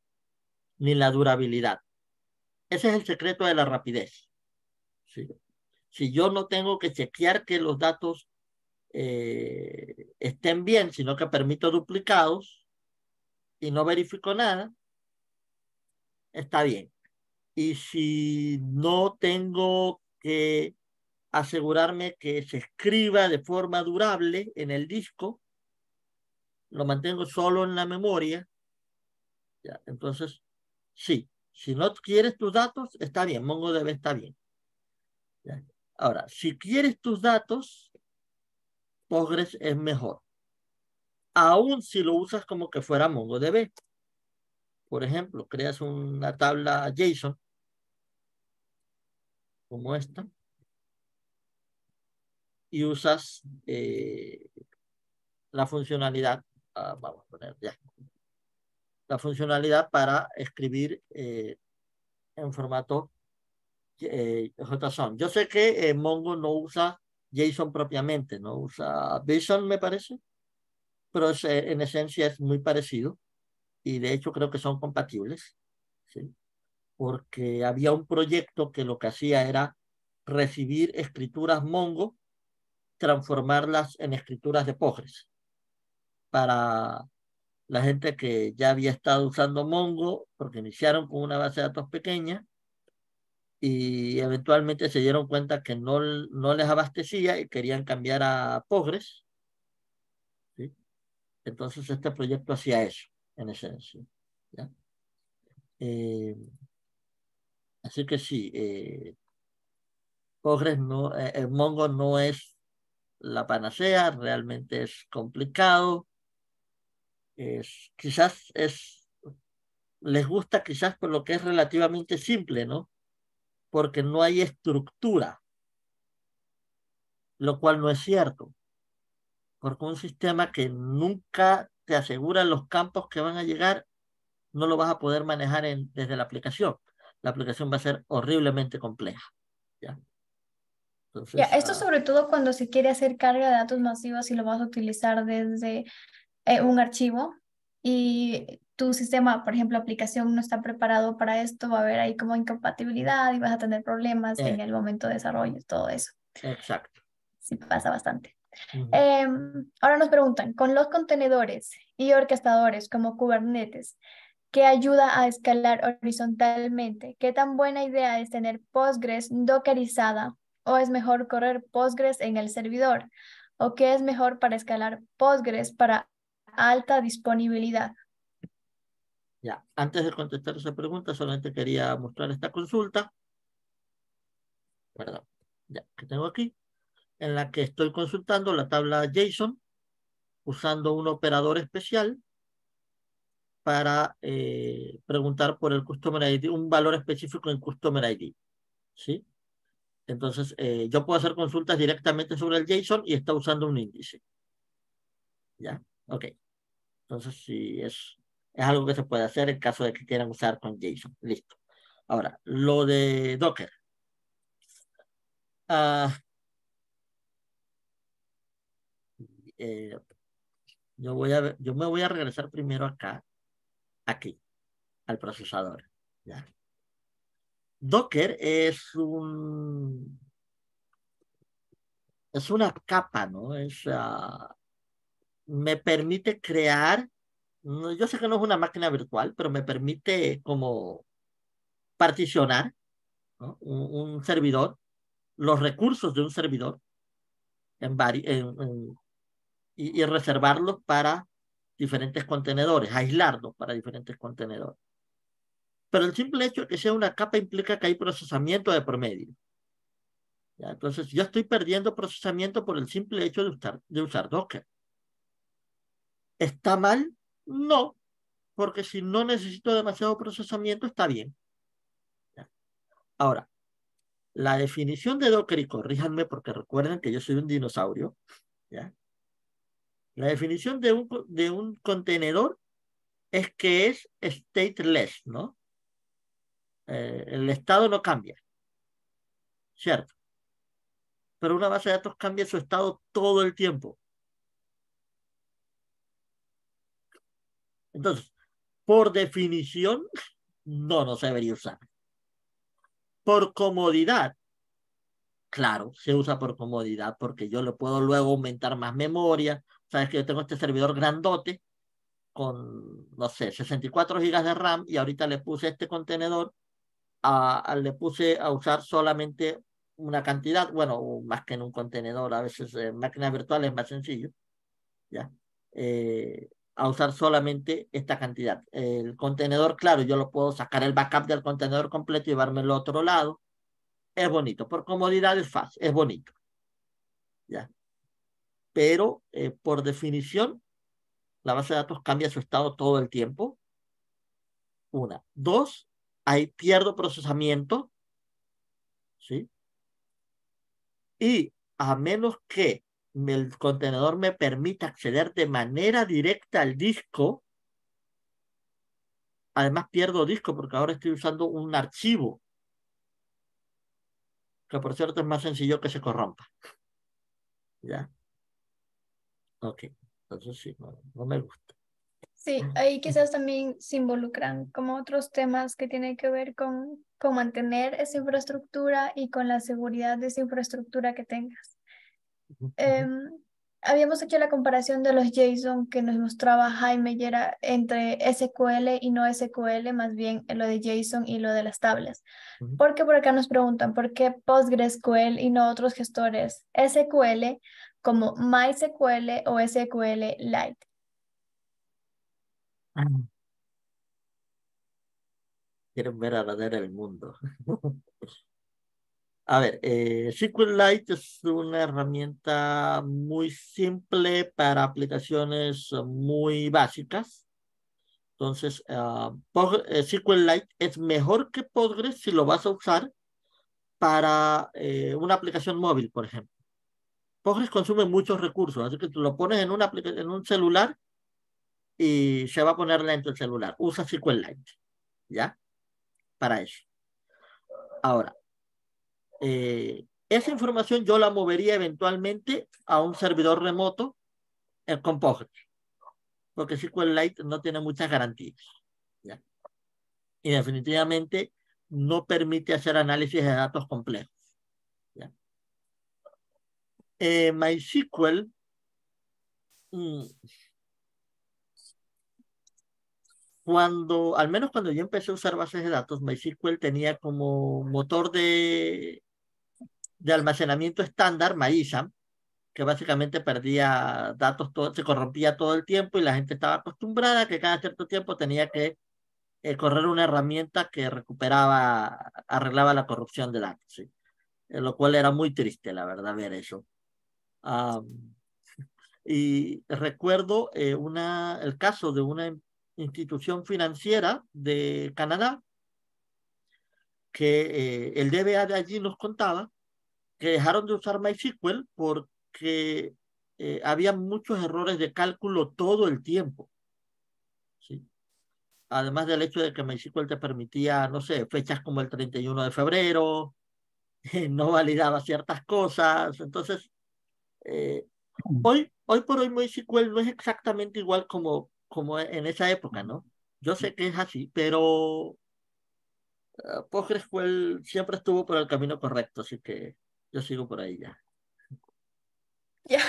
ni la durabilidad. Ese es el secreto de la rapidez. Sí. Si yo no tengo que chequear que los datos eh, estén bien, sino que permito duplicados y no verifico nada, está bien. Y si no tengo que asegurarme que se escriba de forma durable en el disco, lo mantengo solo en la memoria. Ya, entonces, sí, si no quieres tus datos, está bien, MongoDB está bien. Ahora, si quieres tus datos, Postgres es mejor. Aún si lo usas como que fuera MongoDB. Por ejemplo, creas una tabla JSON como esta y usas eh, la funcionalidad, ah, vamos a poner ya, la funcionalidad para escribir eh, en formato eh, JSON. Yo sé que Mongo no usa Jason propiamente, no usa Vision, me parece, pero eh, en esencia es muy parecido y de hecho creo que son compatibles, ¿sí? porque había un proyecto que lo que hacía era recibir escrituras Mongo, transformarlas en escrituras de Pogres, para la gente que ya había estado usando Mongo, porque iniciaron con una base de datos pequeña, y eventualmente se dieron cuenta que no, no les abastecía y querían cambiar a Pogres. ¿sí? Entonces este proyecto hacía eso, en esencia. Eh, así que sí, eh, Pogres no, el eh, Mongo no es la panacea, realmente es complicado. quizás es, les gusta quizás por lo que es relativamente simple, ¿no? porque no hay estructura, lo cual no es cierto, porque un sistema que nunca te asegura los campos que van a llegar, no lo vas a poder manejar desde la aplicación. La aplicación va a ser horriblemente compleja. ¿ya? esto ah, sobre todo cuando se quiere hacer carga de datos masivos y lo vas a utilizar desde eh, un archivo y tu sistema, por ejemplo, aplicación no está preparado para esto, va a haber ahí como incompatibilidad y vas a tener problemas en eh. el momento de desarrollo, todo eso. Exacto. Sí, pasa bastante. Em, ahora nos preguntan, con los contenedores y orquestadores como Kubernetes, ¿qué ayuda a escalar horizontalmente, ¿qué tan buena idea es tener Postgres dockerizada o es mejor correr Postgres en el servidor? ¿O qué es mejor para escalar Postgres para alta disponibilidad? Ya, antes de contestar esa pregunta, solamente quería mostrar esta consulta. Perdón, ya, que tengo aquí, en la que estoy consultando la tabla JSON usando un operador especial para eh, preguntar por el Customer ID, un valor específico en Customer ID. ¿sí? Entonces, eh, yo puedo hacer consultas directamente sobre el JSON y está usando un índice. ¿Ya? Ok. Entonces, si es es algo que se puede hacer en caso de que quieran usar con JSON. Listo. Ahora, lo de Docker. Ah, eh, yo, voy a, yo me voy a regresar primero acá, aquí, al procesador. Docker es un es una capa, ¿no? Es, ah, me permite crear yo sé que no es una máquina virtual, pero me permite como particionar un, servidor, los recursos de un servidor en, y, reservarlos para diferentes contenedores, aislarlos para diferentes contenedores. Pero el simple hecho de que sea una capa implica que hay procesamiento de promedio. ¿Ya? Entonces, yo estoy perdiendo procesamiento por el simple hecho de usar, de usar Docker. ¿Está mal? No, porque si no necesito demasiado procesamiento, está bien. Ahora, la definición de Docker, y corríjanme porque recuerden que yo soy un dinosaurio, La definición de un, de un contenedor es que es stateless, ¿no? Eh, el estado no cambia, ¿cierto? Pero una base de datos cambia su estado todo el tiempo. Entonces, por definición, no, no se debería usar. Por comodidad, claro, se usa por comodidad porque yo lo puedo luego aumentar más memoria. Sabes que yo tengo este servidor grandote con, no sé, 64 gigas de RAM y ahorita le puse este contenedor, a, le puse a usar solamente una cantidad, bueno, más que en un contenedor, a veces en máquinas virtuales es más sencillo, ¿ya? Eh, a usar solamente esta cantidad. El contenedor, claro, yo lo puedo sacar el backup del contenedor completo y llevármelo a otro lado. Es bonito, por comodidad es fácil, es bonito. ¿Ya? Pero eh, por definición, la base de datos cambia su estado todo el tiempo. Una. Dos, hay pierdo procesamiento. ¿Sí? Y a menos que el contenedor me permite acceder de manera directa al disco. Además pierdo disco porque ahora estoy usando un archivo, que por cierto es más sencillo que se corrompa. ¿Ya? Ok, entonces sí, no, me gusta. Sí, ahí quizás también se involucran como otros temas que tienen que ver con, con mantener esa infraestructura y con la seguridad de esa infraestructura que tengas. Em, habíamos hecho la comparación de los JSON que nos mostraba Jaime y era entre SQL y no SQL, más bien lo de JSON y lo de las tablas. Porque por acá nos preguntan por qué PostgreSQL y no otros gestores SQL como MySQL o SQL Lite. quiero mm. Quieren ver arder el mundo. A ver, eh, SQLite es una herramienta muy simple para aplicaciones eh, muy básicas. Entonces, ah, eh, SQLite es mejor que Postgres si lo vas a usar para una aplicación móvil, por ejemplo. Postgres consume muchos recursos, así que tú lo pones en, una en un celular y se va a poner dentro el celular. Usa SQLite, ¿ya? Para eso. Ahora, eh, esa información yo la movería eventualmente a un servidor remoto en eh, con Postgres, porque SQLite no tiene muchas garantías. ¿ya? Y definitivamente no permite hacer análisis de datos complejos. Eh, MySQL mm, cuando, al menos cuando yo empecé a usar bases de datos, MySQL tenía como motor de de almacenamiento estándar, MySAM, que básicamente perdía datos, se corrompía todo el tiempo y la gente estaba acostumbrada a que cada cierto tiempo tenía que eh, correr una herramienta que recuperaba, arreglaba la corrupción de datos, eh, lo cual era muy triste, la verdad, ver eso. y recuerdo eh, una, el caso de una institución financiera de Canadá que el DBA de allí nos contaba que dejaron de usar MySQL porque eh, había muchos errores de cálculo todo el tiempo. ¿sí? Además del hecho de que MySQL te permitía, no sé, fechas como el 31 de febrero, eh, no validaba ciertas cosas. Entonces, eh, mm. hoy, hoy por hoy MySQL no es exactamente igual como, como en esa época, ¿no? Yo sé que es así, pero PostgreSQL siempre estuvo por el camino correcto, así que yo sigo por ahí ya. Ya,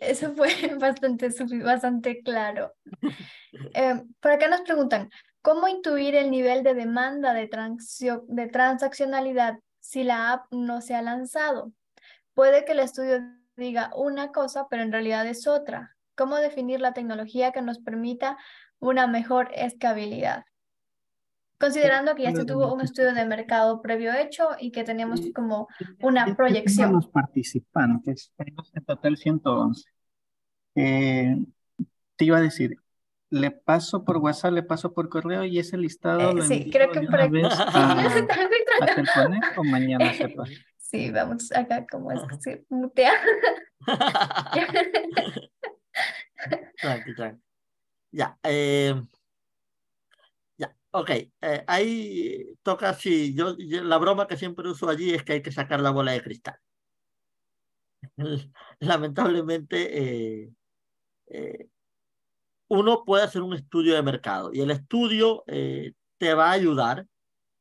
eso fue bastante, bastante claro. Em, por acá nos preguntan, ¿cómo intuir el nivel de demanda de, transaccionalidad si la app no se ha lanzado? Puede que el estudio diga una cosa, pero en realidad es otra. ¿Cómo definir la tecnología que nos permita una mejor escalabilidad? Considerando que ya se tuvo un estudio de mercado previo hecho y que teníamos como una proyección. los participantes, tenemos en total 111. Eh, te iba a decir, le paso por WhatsApp, le paso por correo y ese listado Sí, creo que por o mañana se Sí, vamos acá, como es que se mutea. Ya, eh, Ok, eh, ahí toca si yo, la broma que siempre uso allí es que hay que sacar la bola de cristal. Lamentablemente, eh, eh, uno puede hacer un estudio de mercado y el estudio te va a ayudar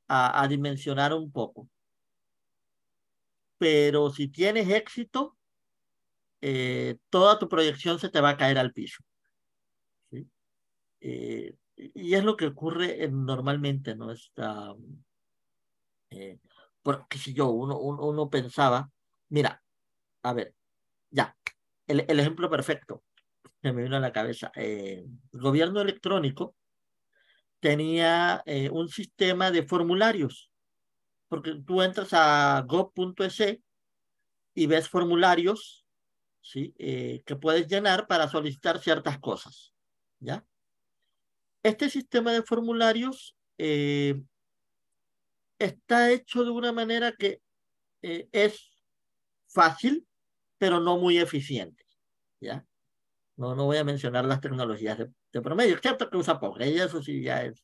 a, dimensionar un poco. Pero si tienes éxito, toda tu proyección se te va a caer al piso. ¿sí? Eh, y es lo que ocurre eh, normalmente, ¿no? Esta, eh, porque si yo, uno, uno, pensaba, mira, a ver, ya, el, el, ejemplo perfecto que me vino a la cabeza, eh, el gobierno electrónico tenía un sistema de formularios, porque tú entras a gov.es y ves formularios ¿sí? que puedes llenar para solicitar ciertas cosas, ¿ya? Este sistema de formularios eh, está hecho de una manera que eh, es fácil, pero no muy eficiente. ¿ya? No, no voy a mencionar las tecnologías de, promedio es excepto que usa y eso sí ya es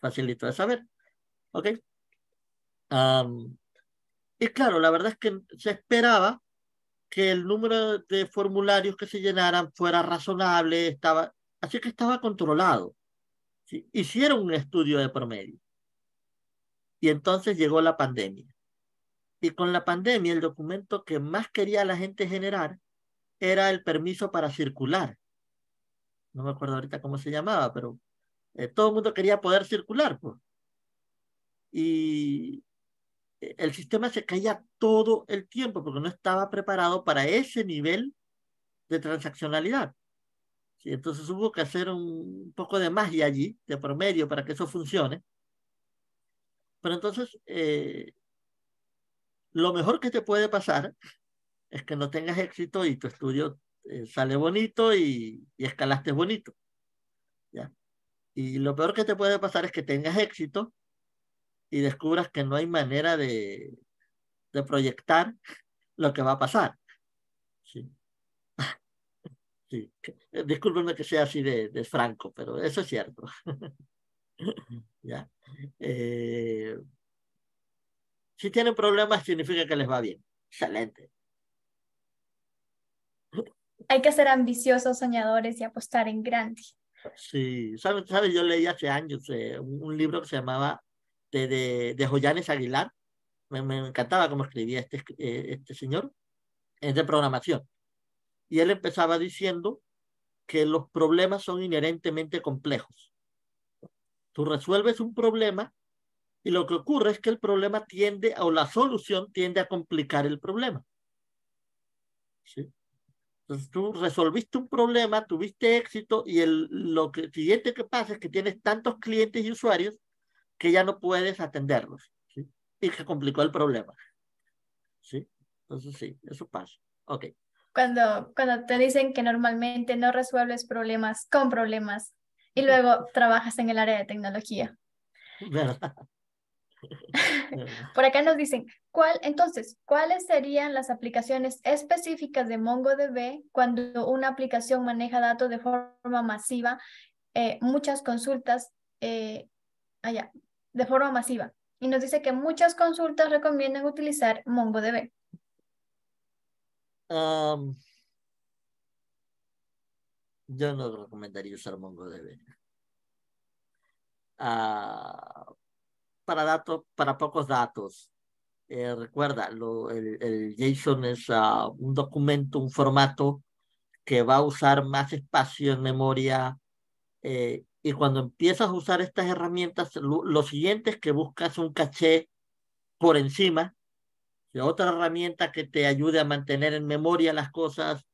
facilito de saber. ¿Ok? y claro, la verdad es que se esperaba que el número de formularios que se llenaran fuera razonable, estaba, así que estaba controlado hicieron un estudio de promedio. Y entonces llegó la pandemia. Y con la pandemia el documento que más quería la gente generar era el permiso para circular. No me acuerdo ahorita cómo se llamaba, pero eh, todo el mundo quería poder circular. Pues. Y eh, el sistema se caía todo el tiempo porque no estaba preparado para ese nivel de transaccionalidad y entonces hubo que hacer un poco de magia allí, de promedio, para que eso funcione. Pero entonces, eh, lo mejor que te puede pasar es que no tengas éxito y tu estudio eh, sale bonito y, escalaste bonito. ¿ya? Y lo peor que te puede pasar es que tengas éxito y descubras que no hay manera de proyectar lo que va a pasar. Sí. Eh, Discúlpenme que sea así de, de franco, pero eso es cierto. ¿Ya? Eh, si tienen problemas, significa que les va bien. Excelente. Hay que ser ambiciosos, soñadores y apostar en grande. Sí, ¿sabes? ¿Sabe? Yo leí hace años eh, un, libro que se llamaba de, de, de Joyanes Aguilar. Me, encantaba cómo escribía este, este señor. Es de programación. Y él empezaba diciendo que los problemas son inherentemente complejos. Tú resuelves un problema y lo que ocurre es que el problema tiende o la solución tiende a complicar el problema. ¿Sí? Entonces tú resolviste un problema, tuviste éxito y el, lo que, siguiente que pasa es que tienes tantos clientes y usuarios que ya no puedes atenderlos ¿sí? y que complicó el problema. ¿Sí? Entonces sí, eso pasa. Ok cuando, cuando te dicen que normalmente no resuelves problemas con problemas y luego trabajas en el área de tecnología. Por acá nos dicen, ¿cuál, entonces, ¿cuáles serían las aplicaciones específicas de MongoDB cuando una aplicación maneja datos de forma masiva, eh, muchas consultas, eh, allá, de forma masiva? Y nos dice que muchas consultas recomiendan utilizar MongoDB yo no recomendaría usar MongoDB. Ah, para, datos, para pocos datos. Eh, recuerda, lo, el, JSON es ah, un documento, un formato que va a usar más espacio en memoria. Eh, y cuando empiezas a usar estas herramientas, lo, lo, siguiente es que buscas un caché por encima otra herramienta que te ayude a mantener en memoria las cosas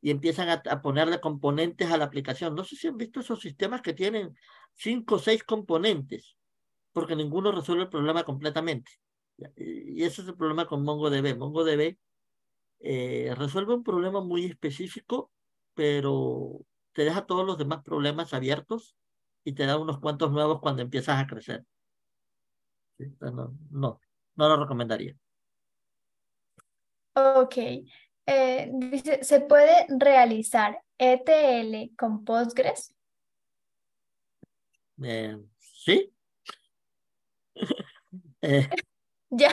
y empiezan a, ponerle componentes a la aplicación. No sé si han visto esos sistemas que tienen cinco o seis componentes, porque ninguno resuelve el problema completamente. Y ese es el problema con MongoDB. MongoDB eh, resuelve un problema muy específico, pero te deja todos los demás problemas abiertos y te da unos cuantos nuevos cuando empiezas a crecer. no, no lo recomendaría. Ok. Eh, dice, ¿se puede realizar ETL con Postgres? Eh, sí. Eh, ya.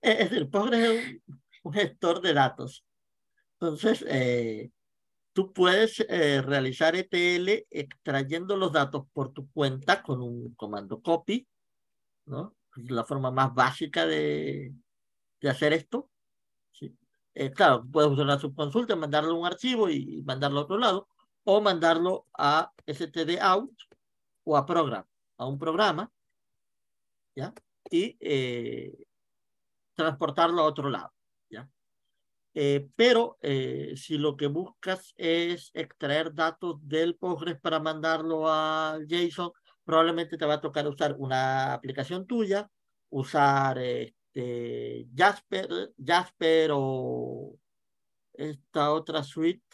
Es, el Postgres es un, gestor de datos. Entonces, tú puedes realizar ETL extrayendo los datos por tu cuenta con un comando copy, ¿no? Es la forma más básica de hacer esto eh, claro, puedes usar una subconsulta, mandarlo un archivo y, mandarlo a otro lado, o mandarlo a std out o a program, a un programa, ¿ya? Y eh, transportarlo a otro lado, ¿ya? Eh, pero si lo que buscas es extraer datos del Postgres para mandarlo a JSON, probablemente te va a tocar usar una aplicación tuya, usar este, Jasper, Jasper o esta otra suite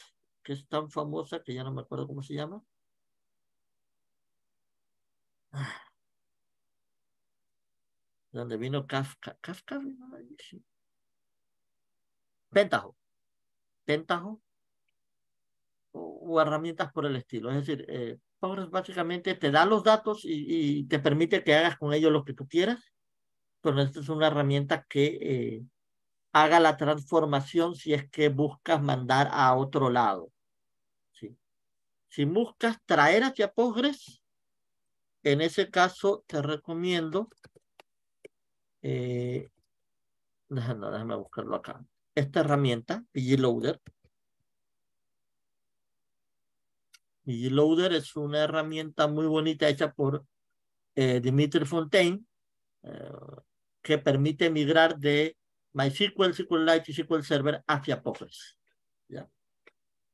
que es tan famosa que ya no me acuerdo cómo se llama. Ah. Donde vino Kafka. Kafka vino ahí, sí. Pentaho. Pentaho. O, herramientas por el estilo. Es decir, eh, Powers básicamente te da los datos y te permite que hagas con ellos lo que tú quieras pero esta es una herramienta que eh, haga la transformación si es que buscas mandar a otro lado. Si buscas traer hacia Postgres, en ese caso te recomiendo, eh, déjame, buscarlo acá, esta herramienta, y Loader es una herramienta muy bonita hecha por eh, Dimitri Fontaine, que permite migrar de MySQL, SQLite y SQL Server hacia Postgres. ¿ya?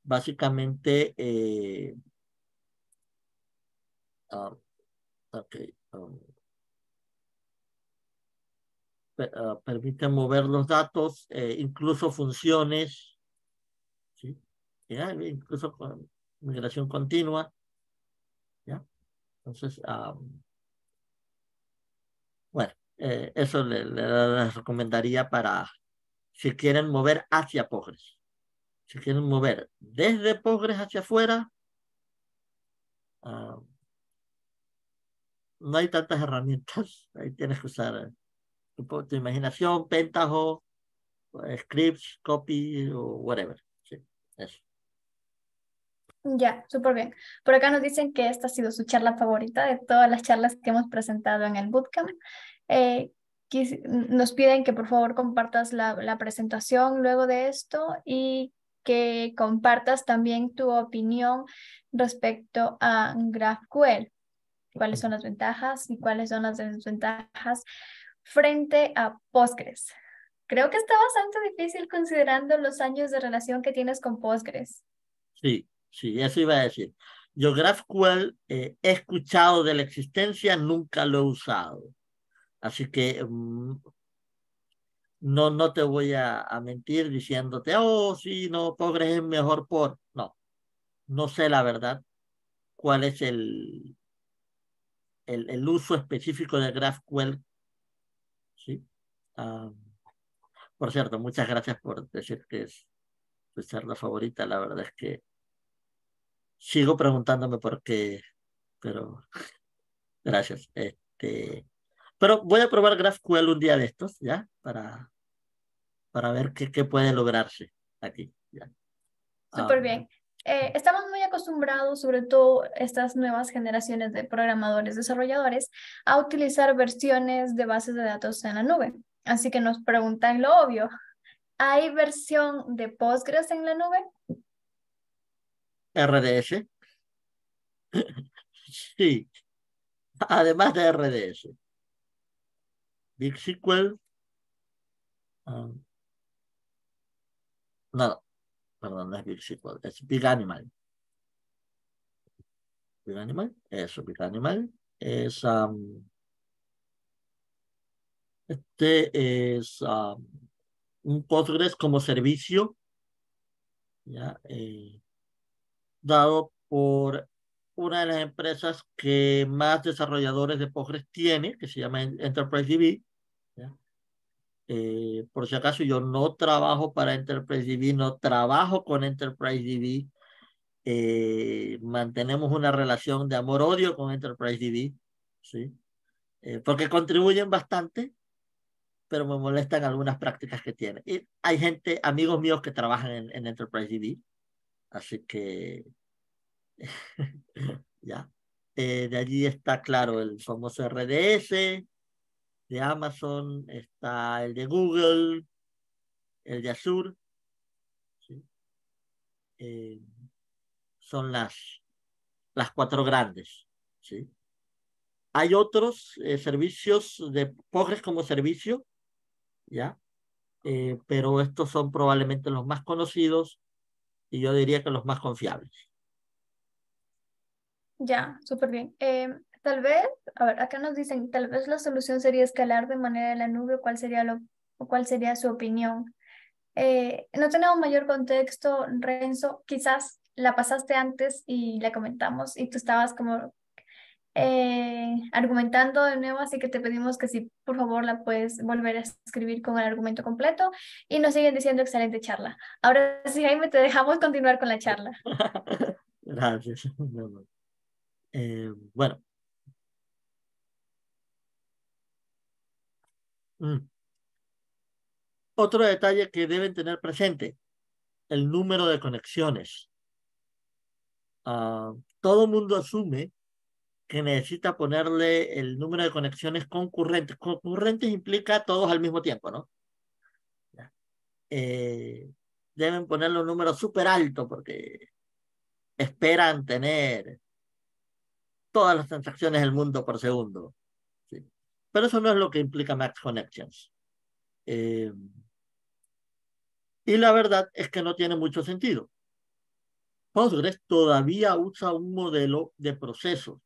Básicamente, eh, ah, okay, um, ah, permite mover los datos, eh, incluso funciones, ¿sí? incluso con migración continua. ¿ya? Entonces, ah, eh, eso les, recomendaría para si quieren mover hacia Pogres. Si quieren mover desde Pogres hacia afuera, ah, no hay tantas herramientas. Ahí tienes que usar tu, imaginación, Pentaho, eh, scripts, copy o whatever. Sí, eso. Ya, súper bien. Por acá nos dicen que esta ha sido su charla favorita de todas las charlas que hemos presentado en el bootcamp. Eh, nos piden que por favor compartas la, presentación luego de esto y que compartas también tu opinión respecto a GraphQL. ¿Cuáles son las ventajas y cuáles son las desventajas frente a Postgres? Creo que está bastante difícil considerando los años de relación que tienes con Postgres. Sí, sí, eso iba a decir. Yo GraphQL eh, he escuchado de la existencia, nunca lo he usado. Así que mm, no, no te voy a, mentir diciéndote, oh, sí, no, pobre es mejor por. No, no sé la verdad cuál es el, el, uso específico de GraphQL. ¿Sí? Ah, por cierto, muchas gracias por decir que es tu charla favorita. La verdad es que sigo preguntándome por qué, pero gracias. Este, pero voy a probar GraphQL un día de estos, ¿ya? Para, para ver qué, qué puede lograrse aquí. ¿ya? Súper ah, bien. Eh, estamos muy acostumbrados, sobre todo estas nuevas generaciones de programadores, desarrolladores, a utilizar versiones de bases de datos en la nube. Así que nos preguntan lo obvio. ¿Hay versión de Postgres en la nube? RDS. sí. Además de RDS. Big SQL, ah. no, perdón, no es Big SQL, es Big Animal. Big Animal, eso, Big Animal. este es un Postgres como servicio, eh, dado por una de las empresas que más desarrolladores de Postgres tiene, que se llama Enterprise DB, eh, por si acaso, yo no trabajo para Enterprise DB, no trabajo con Enterprise DB. Eh, mantenemos una relación de amor-odio con Enterprise DB, ¿sí? Eh, porque contribuyen bastante, pero me molestan algunas prácticas que tienen. Y hay gente, amigos míos que trabajan en, Enterprise DB, así que ya. de allí está claro el famoso RDS, de Amazon, está el de Google, el de Azure. Eh, son las, las cuatro grandes. ¿sí? Hay otros eh, servicios de pobres como servicio, ¿ya? Eh, pero estos son probablemente los más conocidos y yo diría que los más confiables. Ya, súper bien. Eh, Tal vez, a ver, acá nos dicen, tal vez la solución sería escalar de manera de la nube, ¿cuál sería, lo, cuál sería su opinión? Eh, no tenemos mayor contexto, Renzo, quizás la pasaste antes y la comentamos y tú estabas como eh, argumentando de nuevo, así que te pedimos que si por favor la puedes volver a escribir con el argumento completo y nos siguen diciendo excelente charla. Ahora sí, Jaime, te dejamos continuar con la charla. Gracias. Eh, bueno, Mm. Otro detalle que deben tener presente, el número de conexiones. Ah, todo mundo asume que necesita ponerle el número de conexiones concurrentes. Concurrentes implica todos al mismo tiempo, ¿no? Eh, deben ponerle un número súper alto porque esperan tener todas las transacciones del mundo por segundo. Pero eso no es lo que implica Max Connections. Eh, y la verdad es que no tiene mucho sentido. Postgres todavía usa un modelo de procesos.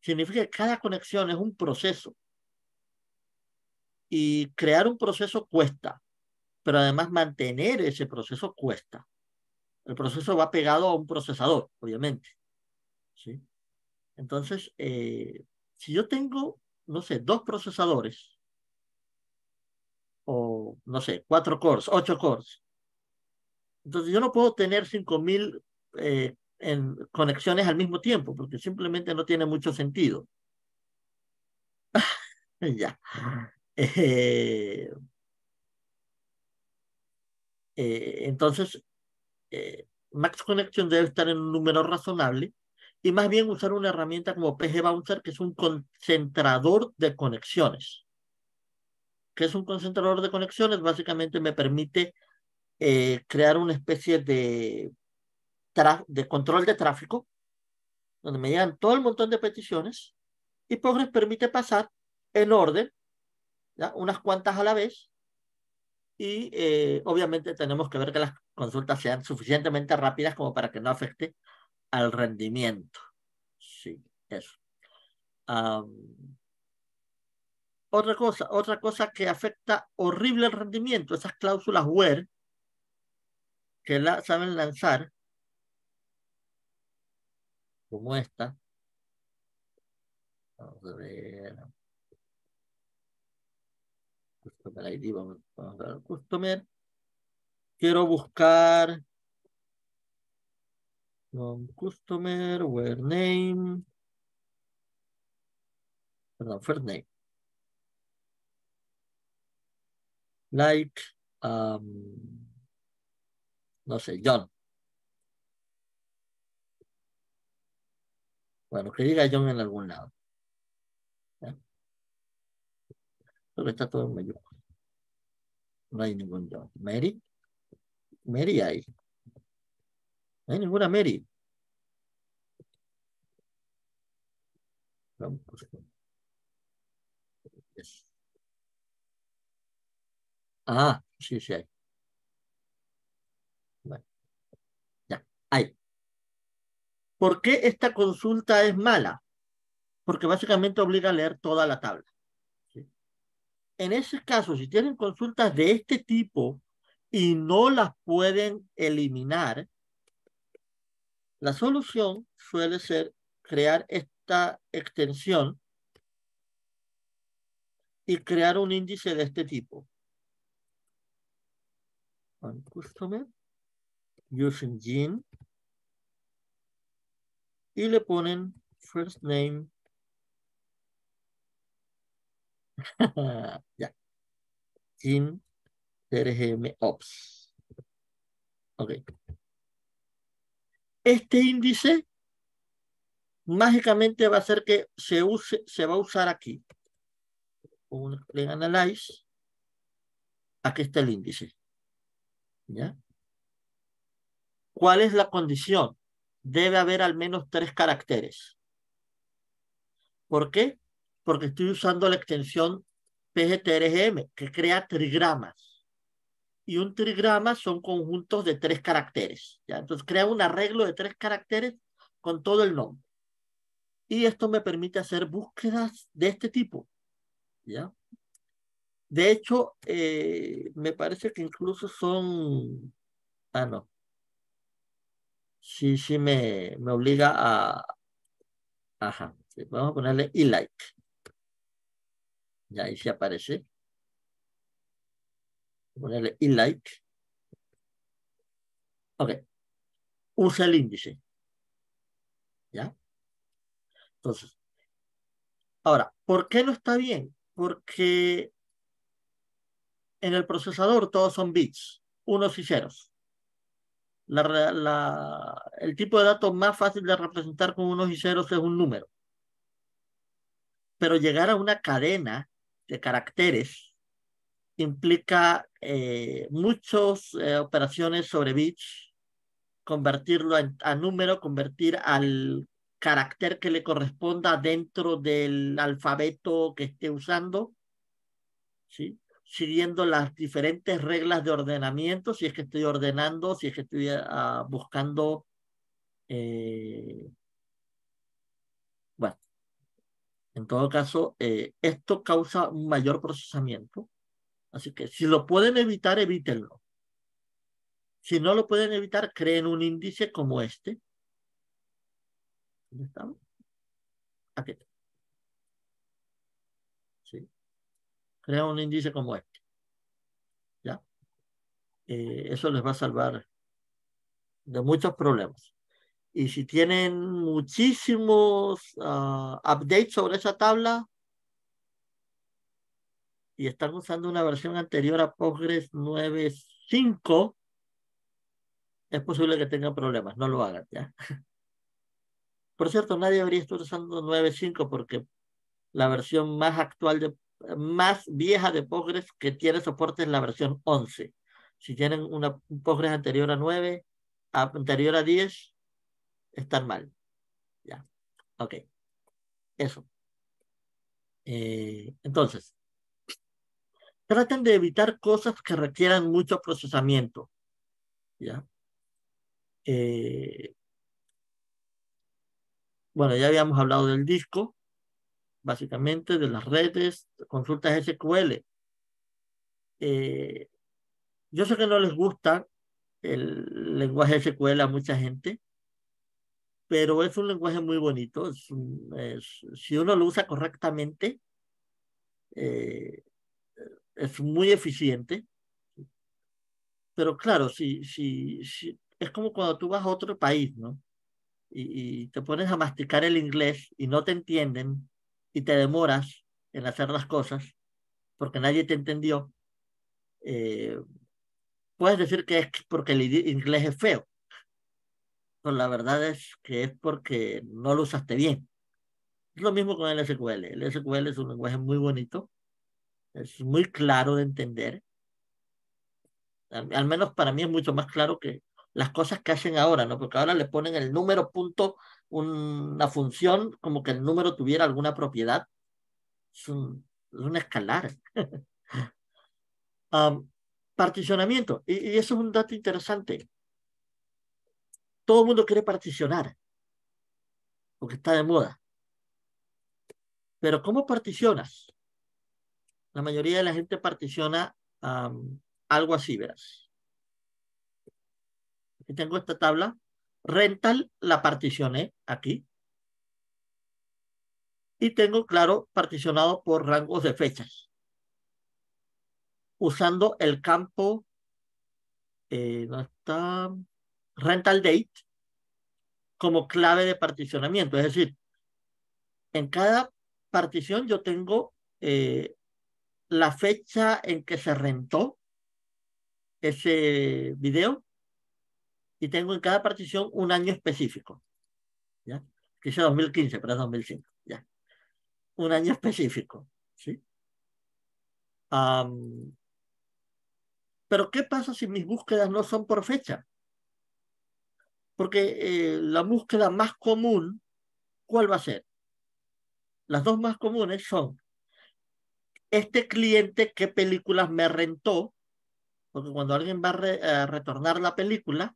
Significa que cada conexión es un proceso. Y crear un proceso cuesta, pero además mantener ese proceso cuesta. El proceso va pegado a un procesador, obviamente. ¿Sí? Entonces, eh, si yo tengo no sé, dos procesadores o, no sé, cuatro cores, ocho cores. Entonces yo no puedo tener cinco mil eh, conexiones al mismo tiempo porque simplemente no tiene mucho sentido. ya. Eh, eh, entonces, Max Connection debe estar en un número razonable y más bien usar una herramienta como PG Bouncer, que es un concentrador de conexiones. Que es un concentrador de conexiones, básicamente me permite eh, crear una especie de, de control de tráfico, donde me llegan todo el montón de peticiones, y pues les permite pasar en orden, unas cuantas a la vez, y eh, obviamente tenemos que ver que las consultas sean suficientemente rápidas como para que no afecte al rendimiento. Sí, eso. otra cosa, otra cosa que afecta horrible el rendimiento, esas cláusulas where que la saben lanzar, como esta. Vamos a ver. vamos a ver customer. Quiero buscar customer where name. Perdón, first name. Like, um, no sé, John. Bueno, que diga John en algún lado. Pero está todo en mayúsculas. No hay ningún John. Mary. Mary hay hay ¿Eh? ninguna Mary. Ah, sí, sí hay. Ya, ¿Por qué esta consulta es mala? Porque básicamente obliga a leer toda la tabla. En ese caso, si tienen consultas de este tipo y no las pueden eliminar, la solución suele ser crear esta extensión y crear un índice de este tipo. On using gene, y le ponen first name. ya. Gene, RGM Ops. Ok este índice mágicamente va a ser que se use, se va a usar aquí. Un analyze. Aquí está el índice. ¿Ya? ¿Cuál es la condición? Debe haber al menos tres caracteres. ¿Por qué? Porque estoy usando la extensión PGTRGM, que crea trigramas y un trigrama son conjuntos de tres caracteres. ¿ya? Entonces crea un arreglo de tres caracteres con todo el nombre. Y esto me permite hacer búsquedas de este tipo. ¿ya? De hecho, eh, me parece que incluso son... Ah, no. Sí, sí, me, obliga a... Ajá. Vamos a ponerle e-like. Ya ahí se aparece ponerle like. Ok. Use el índice. ¿Ya? Entonces, ahora, ¿por qué no está bien? Porque en el procesador todos son bits, unos y ceros. La, el tipo de datos más fácil de representar con unos y ceros es un número. Pero llegar a una cadena de caracteres implica eh, muchas eh, operaciones sobre bits, convertirlo a número, convertir al carácter que le corresponda dentro del alfabeto que esté usando, ¿sí? siguiendo las diferentes reglas de ordenamiento, si es que estoy ordenando, si es que estoy ah, buscando... Eh, bueno, en todo caso, esto causa un mayor procesamiento Así que si lo pueden evitar, evítenlo. Si no lo pueden evitar, creen un índice como este. ¿Dónde estamos? Aquí ¿Sí? Crea un índice como este. ¿Ya? Eh, eso les va a salvar de muchos problemas. Y si tienen muchísimos ah, updates sobre esa tabla, y están usando una versión anterior a Postgres 9.5, es posible que tengan problemas. No lo hagan, ¿ya? Por cierto, nadie habría estado usando 9.5 porque la versión más actual, de, más vieja de Postgres que tiene soporte es la versión 11. Si tienen una, un Postgres anterior a 9, anterior a 10, están mal. Ya. Ok. Eso. Eh, entonces, traten de evitar cosas que requieran mucho procesamiento. ¿ya? Eh, bueno, ya habíamos hablado del disco, básicamente, de las redes, consultas SQL. Eh, yo sé que no les gusta el lenguaje SQL a mucha gente, pero es un lenguaje muy bonito. si uno lo usa correctamente, eh, es muy eficiente, pero claro, si, si, es como cuando tú vas a otro país, ¿no? Y, te pones a masticar el inglés y no te entienden y te demoras en hacer las cosas porque nadie te entendió, eh, puedes decir que es porque el inglés es feo, pero la verdad es que es porque no lo usaste bien. Es lo mismo con el SQL. El SQL es un lenguaje muy bonito, es muy claro de entender. Al, menos para mí es mucho más claro que las cosas que hacen ahora, ¿no? Porque ahora le ponen el número punto, una función, como que el número tuviera alguna propiedad. Es un, un escalar. particionamiento. Y, y eso es un dato interesante. Todo el mundo quiere particionar, porque está de moda. Pero ¿cómo particionas? La mayoría de la gente particiona algo así, verás. Aquí tengo esta tabla. Rental la particioné aquí. Y tengo, claro, particionado por rangos de fechas. Usando el campo, eh, Rental date como clave de particionamiento. Es decir, en cada partición yo tengo eh, la fecha en que se rentó ese video y tengo en cada partición un año específico. ¿ya? Quizá 2015, pero es 2005. ¿ya? Un año específico. ¿sí? pero ¿qué pasa si mis búsquedas no son por fecha? Porque eh, la búsqueda más común, ¿cuál va a ser? Las dos más comunes son este cliente qué películas me rentó, porque cuando alguien va a, retornar la película,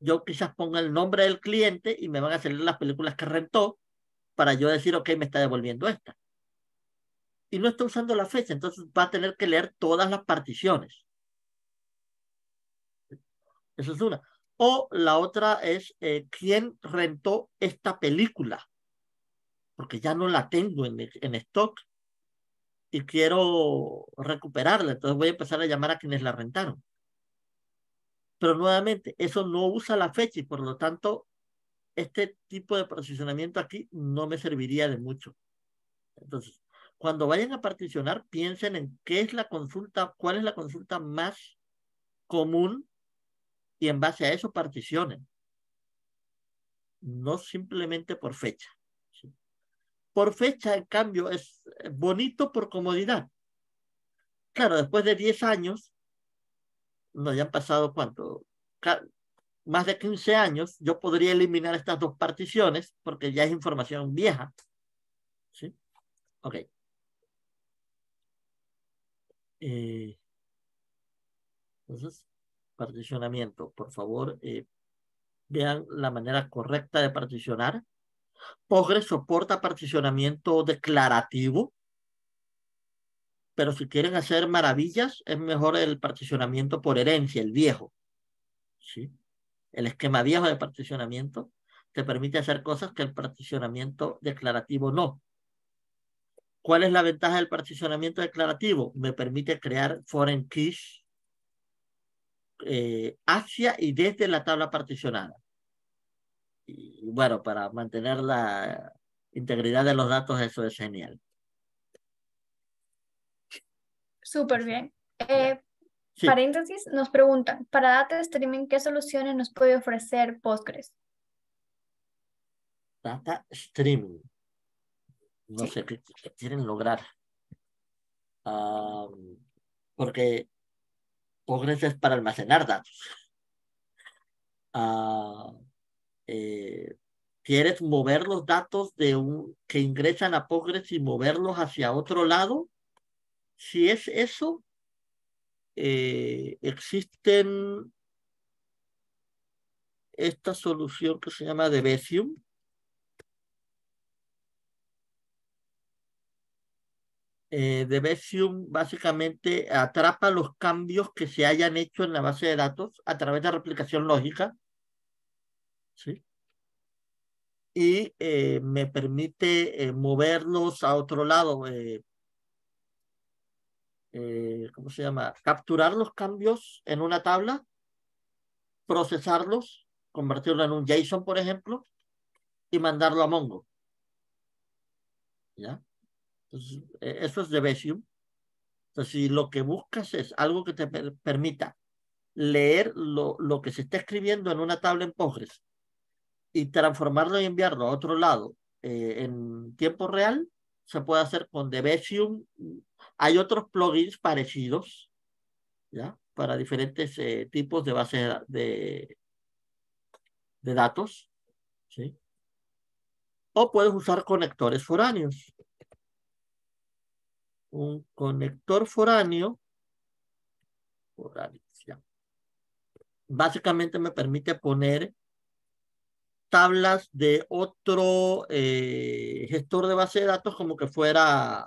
yo quizás ponga el nombre del cliente y me van a salir las películas que rentó para yo decir, ok, me está devolviendo esta. Y no está usando la fecha, entonces va a tener que leer todas las particiones. Esa es una. O la otra es eh, quién rentó esta película, porque ya no la tengo en, en stock y quiero recuperarla, entonces voy a empezar a llamar a quienes la rentaron. Pero nuevamente, eso no usa la fecha y por lo tanto, este tipo de posicionamiento aquí no me serviría de mucho. Entonces, cuando vayan a particionar, piensen en qué es la consulta, cuál es la consulta más común y en base a eso particionen. No simplemente por fecha. Por fecha, en cambio, es bonito por comodidad. Claro, después de 10 años, ¿no haya pasado cuánto, más de 15 años, yo podría eliminar estas dos particiones porque ya es información vieja. ¿Sí? Ok. Eh, entonces, particionamiento. Por favor, eh, vean la manera correcta de particionar. Postgres soporta particionamiento declarativo, pero si quieren hacer maravillas, es mejor el particionamiento por herencia, el viejo. ¿sí? El esquema viejo de particionamiento te permite hacer cosas que el particionamiento declarativo no. ¿Cuál es la ventaja del particionamiento declarativo? Me permite crear foreign keys eh, hacia y desde la tabla particionada y, bueno, para mantener la integridad de los datos, eso es genial. Súper bien. Eh, paréntesis, nos preguntan, para data streaming, ¿qué soluciones nos puede ofrecer Postgres? Data streaming. No sé qué, quieren lograr. porque Postgres es para almacenar datos. Ah, eh, ¿Quieres mover los datos de un, que ingresan a Postgres y moverlos hacia otro lado? Si es eso, eh, existen esta solución que se llama Debesium. Eh, básicamente atrapa los cambios que se hayan hecho en la base de datos a través de replicación lógica ¿sí? Y eh, me permite eh, moverlos a otro lado. Eh, ¿Cómo se llama? Capturar los cambios en una tabla, procesarlos, convertirlo en un JSON, por ejemplo, y mandarlo a Mongo. ¿Ya? E, eso es Devesium. Entonces, si lo que buscas es algo que te permita leer lo, lo, que se está escribiendo en una tabla en Postgres y transformarlo y enviarlo a otro lado eh, en tiempo real, se puede hacer con Debezium. Hay otros plugins parecidos, ¿ya? Para diferentes eh, tipos de bases de, datos, ¿sí? O puedes usar conectores foráneos. Un conector foráneo, básicamente me permite poner tablas de otro eh, gestor de base de datos como que fuera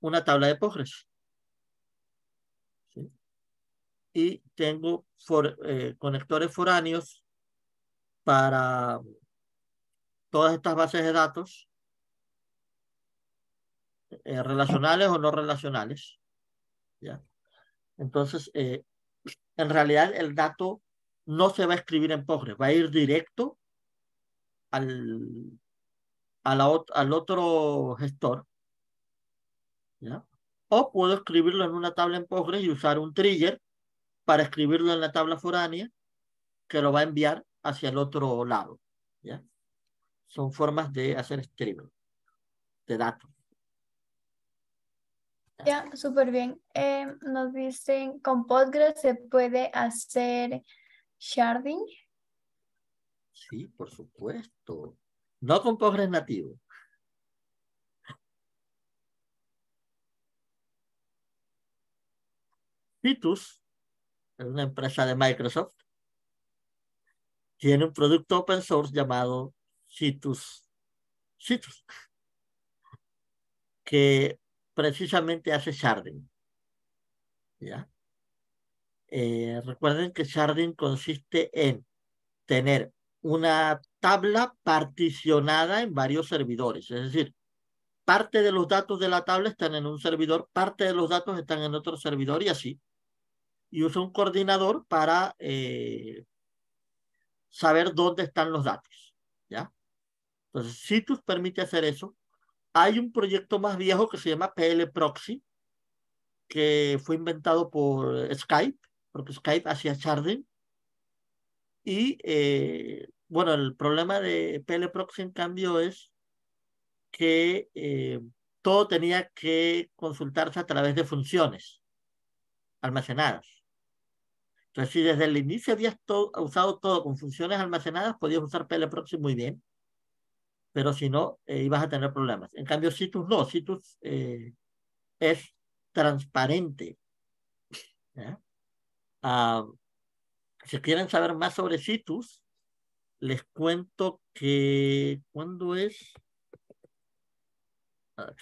una tabla de Postgres. Y tengo eh, conectores foráneos para todas estas bases de datos eh, relacionales o no relacionales. ¿ya? Entonces, en realidad el dato no se va a escribir en Postgres, va a ir directo al, al otro gestor. ¿ya? O puedo escribirlo en una tabla en Postgres y usar un trigger para escribirlo en la tabla foránea que lo va a enviar hacia el otro lado. ¿ya? Son formas de hacer streaming de datos. Ya, súper bien. Eh, nos dicen, con Postgres se puede hacer ¿Sharding? Sí, por supuesto. No con pobres nativos. Citus, una empresa de Microsoft, tiene un producto open source llamado Citus, Citus que precisamente hace sharding. ¿Ya? Eh, recuerden que sharding consiste en tener una tabla particionada en varios servidores, es decir, parte de los datos de la tabla están en un servidor, parte de los datos están en otro servidor y así. Y usa un coordinador para eh, saber dónde están los datos, ¿ya? Entonces, Citus permite hacer eso. Hay un proyecto más viejo que se llama PL Proxy, que fue inventado por Skype, porque pues, Skype hacía sharding. Y eh, bueno, el problema de Proxy, en cambio es que eh, todo tenía que consultarse a través de funciones almacenadas. Entonces, si desde el inicio habías usado todo con funciones almacenadas, podías usar Proxy muy bien, pero si no, eh, ibas a tener problemas. En cambio, Citus no, Citus es transparente. ¿Ya? Ah, si quieren saber más sobre Citus, les cuento que cuando es? Ah,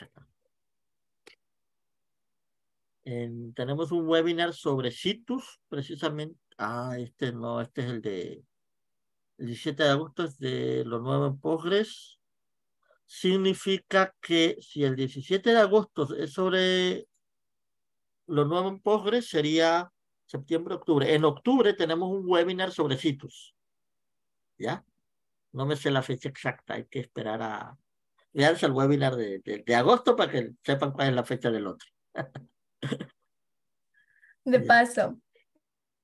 tenemos un webinar sobre Citus, precisamente. Ah, este no, este es el de el 17 de agosto, es de lo nuevo en Postgres. Significa que si el 17 de agosto es sobre lo nuevo en Postgres, sería septiembre, octubre. En octubre tenemos un webinar sobre CITUS. ¿Ya? No me sé la fecha exacta, hay que esperar a... Veanse el webinar de agosto para que sepan cuál es la fecha del otro. de paso,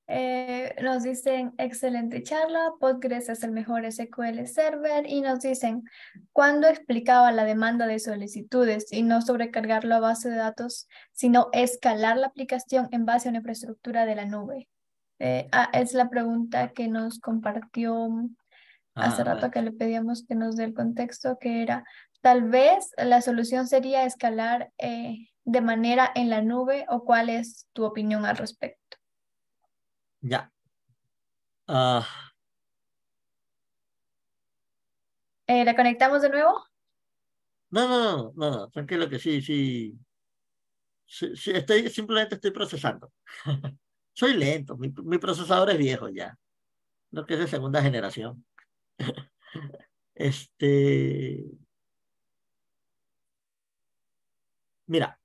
eh, nos dicen, excelente charla, Postgres es el mejor SQL Server y nos dicen, ¿cuándo explicaba la demanda de solicitudes y no sobrecargarlo a base de datos, sino escalar la aplicación en base a una infraestructura de la nube? Eh, ah, es la pregunta que nos compartió mm, hace ah, rato que le pedíamos que nos dé el contexto, que era, tal vez la solución sería escalar eh, de manera en la nube o cuál es tu opinión al respecto ya ah. eh, ¿La conectamos de nuevo? No, no, no, no, tranquilo que sí, sí. sí, estoy, simplemente estoy procesando. Soy lento, mi, mi, procesador es viejo ya. Lo que es de segunda generación. este. Mira,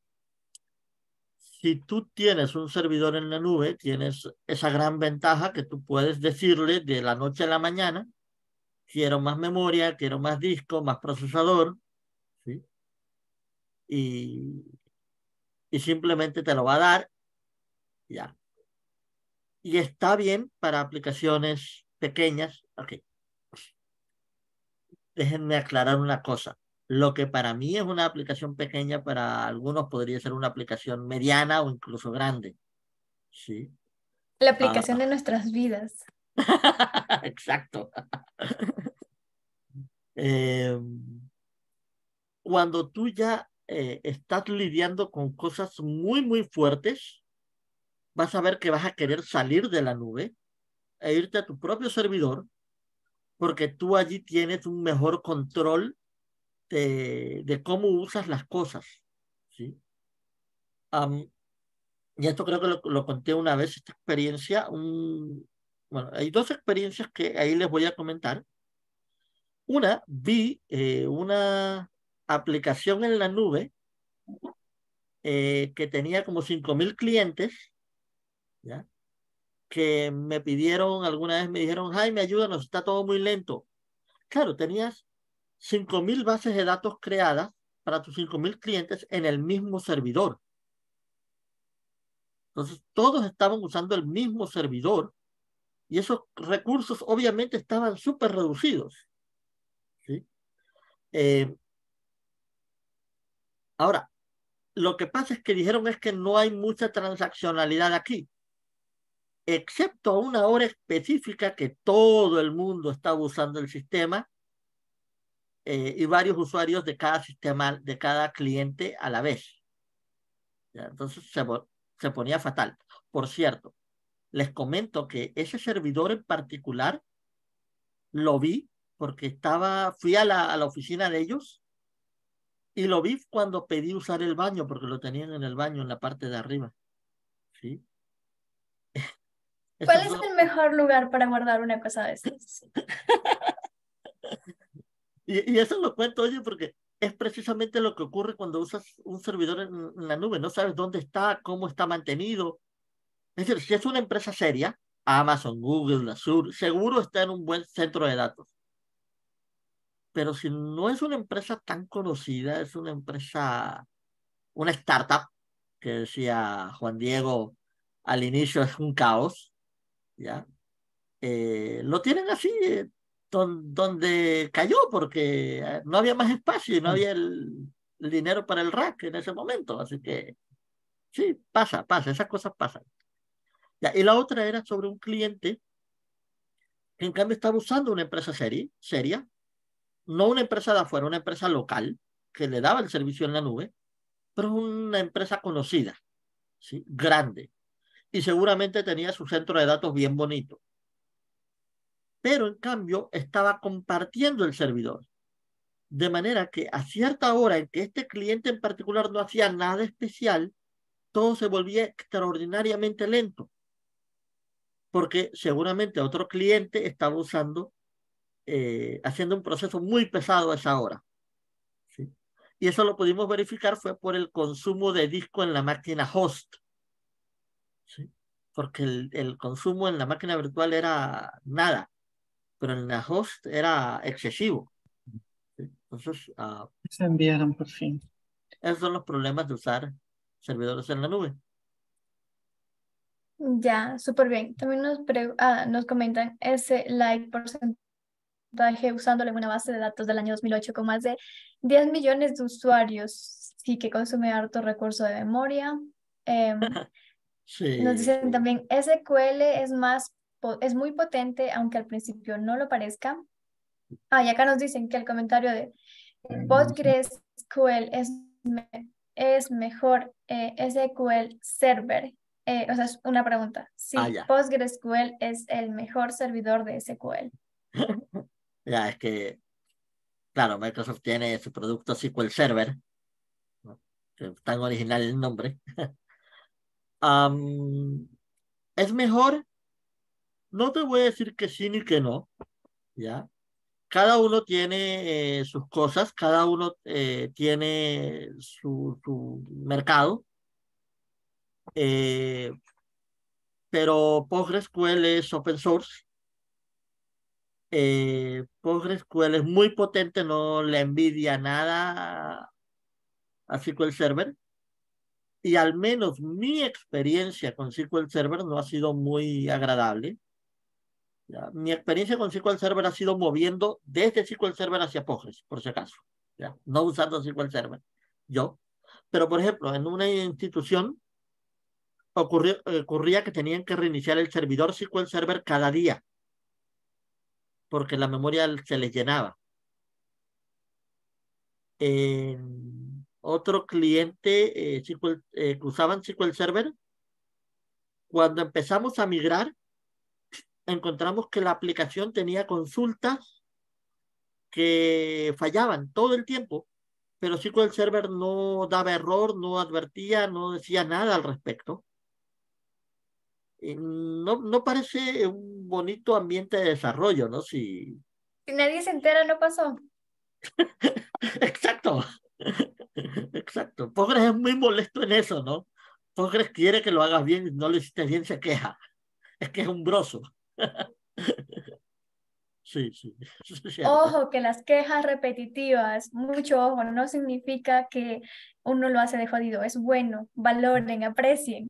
si tú tienes un servidor en la nube, tienes esa gran ventaja que tú puedes decirle de la noche a la mañana, quiero más memoria, quiero más disco, más procesador, y, y simplemente te lo va a dar, ya. Y está bien para aplicaciones pequeñas. Déjenme aclarar una cosa lo que para mí es una aplicación pequeña, para algunos podría ser una aplicación mediana o incluso grande. Sí. La ah, aplicación de nuestras vidas. Exacto. Em, cuando tú ya eh, estás lidiando con cosas muy, muy fuertes, vas a ver que vas a querer salir de la nube e irte a tu propio servidor, porque tú allí tienes un mejor control este, de, cómo usas las cosas. ¿sí? y esto creo que lo, conté una vez, esta experiencia, un, bueno, hay dos experiencias que ahí les voy a comentar. Una, vi eh, una aplicación en la nube eh, que tenía como 5.000 clientes, ¿ya? que me pidieron, alguna vez me dijeron, ay ayuda nos está todo muy lento. Claro, tenías 5.000 bases de datos creadas para tus 5.000 clientes en el mismo servidor. Entonces, todos estaban usando el mismo servidor y esos recursos obviamente estaban súper reducidos. Eh, ahora, lo que pasa es que dijeron es que no hay mucha transaccionalidad aquí, excepto a una hora específica que todo el mundo estaba usando el sistema eh, y varios usuarios de cada sistema, de cada cliente a la vez. Entonces se, ponía fatal. Por cierto, les comento que ese servidor en particular lo vi porque estaba, fui a la, oficina de ellos y lo vi cuando pedí usar el baño, porque lo tenían en el baño en la parte de arriba. ¿Sí? ¿Cuál es el mejor lugar para guardar una cosa de esas? Y, eso lo cuento, oye, porque es precisamente lo que ocurre cuando usas un servidor en, la nube. No sabes dónde está, cómo está mantenido. Es decir, si es una empresa seria, Amazon, Google, Azure, seguro está en un buen centro de datos. Pero si no es una empresa tan conocida, es una empresa, una startup, que decía Juan Diego al inicio, es un caos, ¿ya? Eh, lo tienen así, eh, donde cayó porque ah, no había más espacio y no mm. había el, dinero para el rack en ese momento. Así que sí, pasa, pasa, esas cosas pasan. y la otra era sobre un cliente que en cambio estaba usando una empresa serie, seria, no una empresa de afuera, una empresa local que le daba el servicio en la nube, pero una empresa conocida, ¿sí? grande. Y seguramente tenía su centro de datos bien bonito pero en cambio estaba compartiendo el servidor. De manera que a cierta hora en que este cliente en particular no hacía nada especial, todo se volvía extraordinariamente lento, porque seguramente otro cliente estaba usando, eh, haciendo un proceso muy pesado a esa hora. Y eso lo pudimos verificar fue por el consumo de disco en la máquina host, porque el consumo en la máquina virtual era nada pero en la host era excesivo. Entonces, ah, se enviaron por fin. Esos son los problemas de usar servidores en la nube. Ya, súper bien. También nos, ah, nos comentan ese like porcentaje usándole una base de datos del año 2008 con más de 10 millones de usuarios. Sí que consume harto recurso de memoria. Em, sí. Nos dicen también SQL es más es muy potente, aunque al principio no lo parezca. Ah, y acá nos dicen que el comentario de PostgreSQL es, es mejor eh, SQL Server. Eh, o sea, es una pregunta. Sí, ah, PostgreSQL es el mejor servidor de SQL. ya, es que, claro, Microsoft tiene su producto SQL Server. Tan original el nombre. es mejor no te voy a decir que sí ni que no, ¿ya? Cada uno tiene eh, sus cosas, cada uno eh, tiene su, mercado, eh, pero PostgreSQL es open source. PostgreSQL es muy potente, no le envidia nada a SQL Server y al menos mi experiencia con SQL Server no ha sido muy agradable. Mi experiencia con SQL Server ha sido moviendo desde SQL Server hacia Postgres, por si acaso, ¿ya? no usando SQL Server, yo. Pero, por ejemplo, en una institución ocurría que tenían que reiniciar el servidor SQL Server cada día, porque la memoria se les llenaba. otro cliente eh, eh, que usaban SQL Server, cuando empezamos a migrar, encontramos que la aplicación tenía consultas que fallaban todo el tiempo, pero el Server no daba error, no advertía, no decía nada al respecto. No, no parece un bonito ambiente de desarrollo, ¿no? Si, nadie se entera, no pasó. Exacto. Exacto. Pogres es muy molesto en eso, ¿no? Pogres quiere que lo hagas bien, no lo hiciste bien, se queja. Es que es un grosso. Sí, sí. Ojo, que las quejas repetitivas, mucho ojo, no significa que uno lo hace de jodido, es bueno, valoren, aprecien.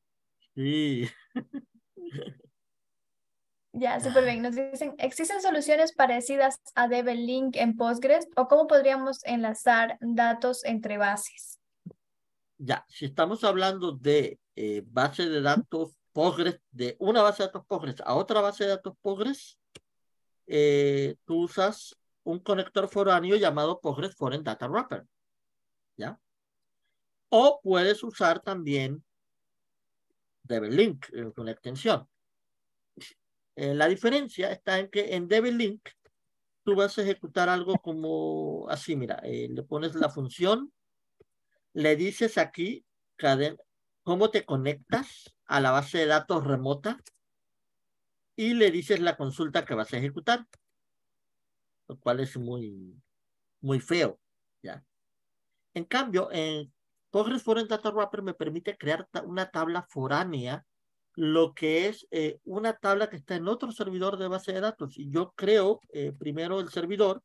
Sí. Ya, súper bien. Nos dicen, ¿existen soluciones parecidas a Develink en Postgres o cómo podríamos enlazar datos entre bases? Ya, si estamos hablando de bases eh, base de datos Postgres, de una base de datos Postgres a otra base de datos Postgres, eh, tú usas un conector foráneo llamado Postgres Foreign Data Wrapper. ¿Ya? O puedes usar también Link, una extensión. Eh, la diferencia está en que en Link tú vas a ejecutar algo como así, mira, eh, le pones la función, le dices aquí cadena cómo te conectas a la base de datos remota y le dices la consulta que vas a ejecutar, lo cual es muy, muy feo. ¿ya? En cambio, en Postgres Foreign Data Wrapper me permite crear una tabla foránea, lo que es eh, una tabla que está en otro servidor de base de datos. Y yo creo eh, primero el servidor.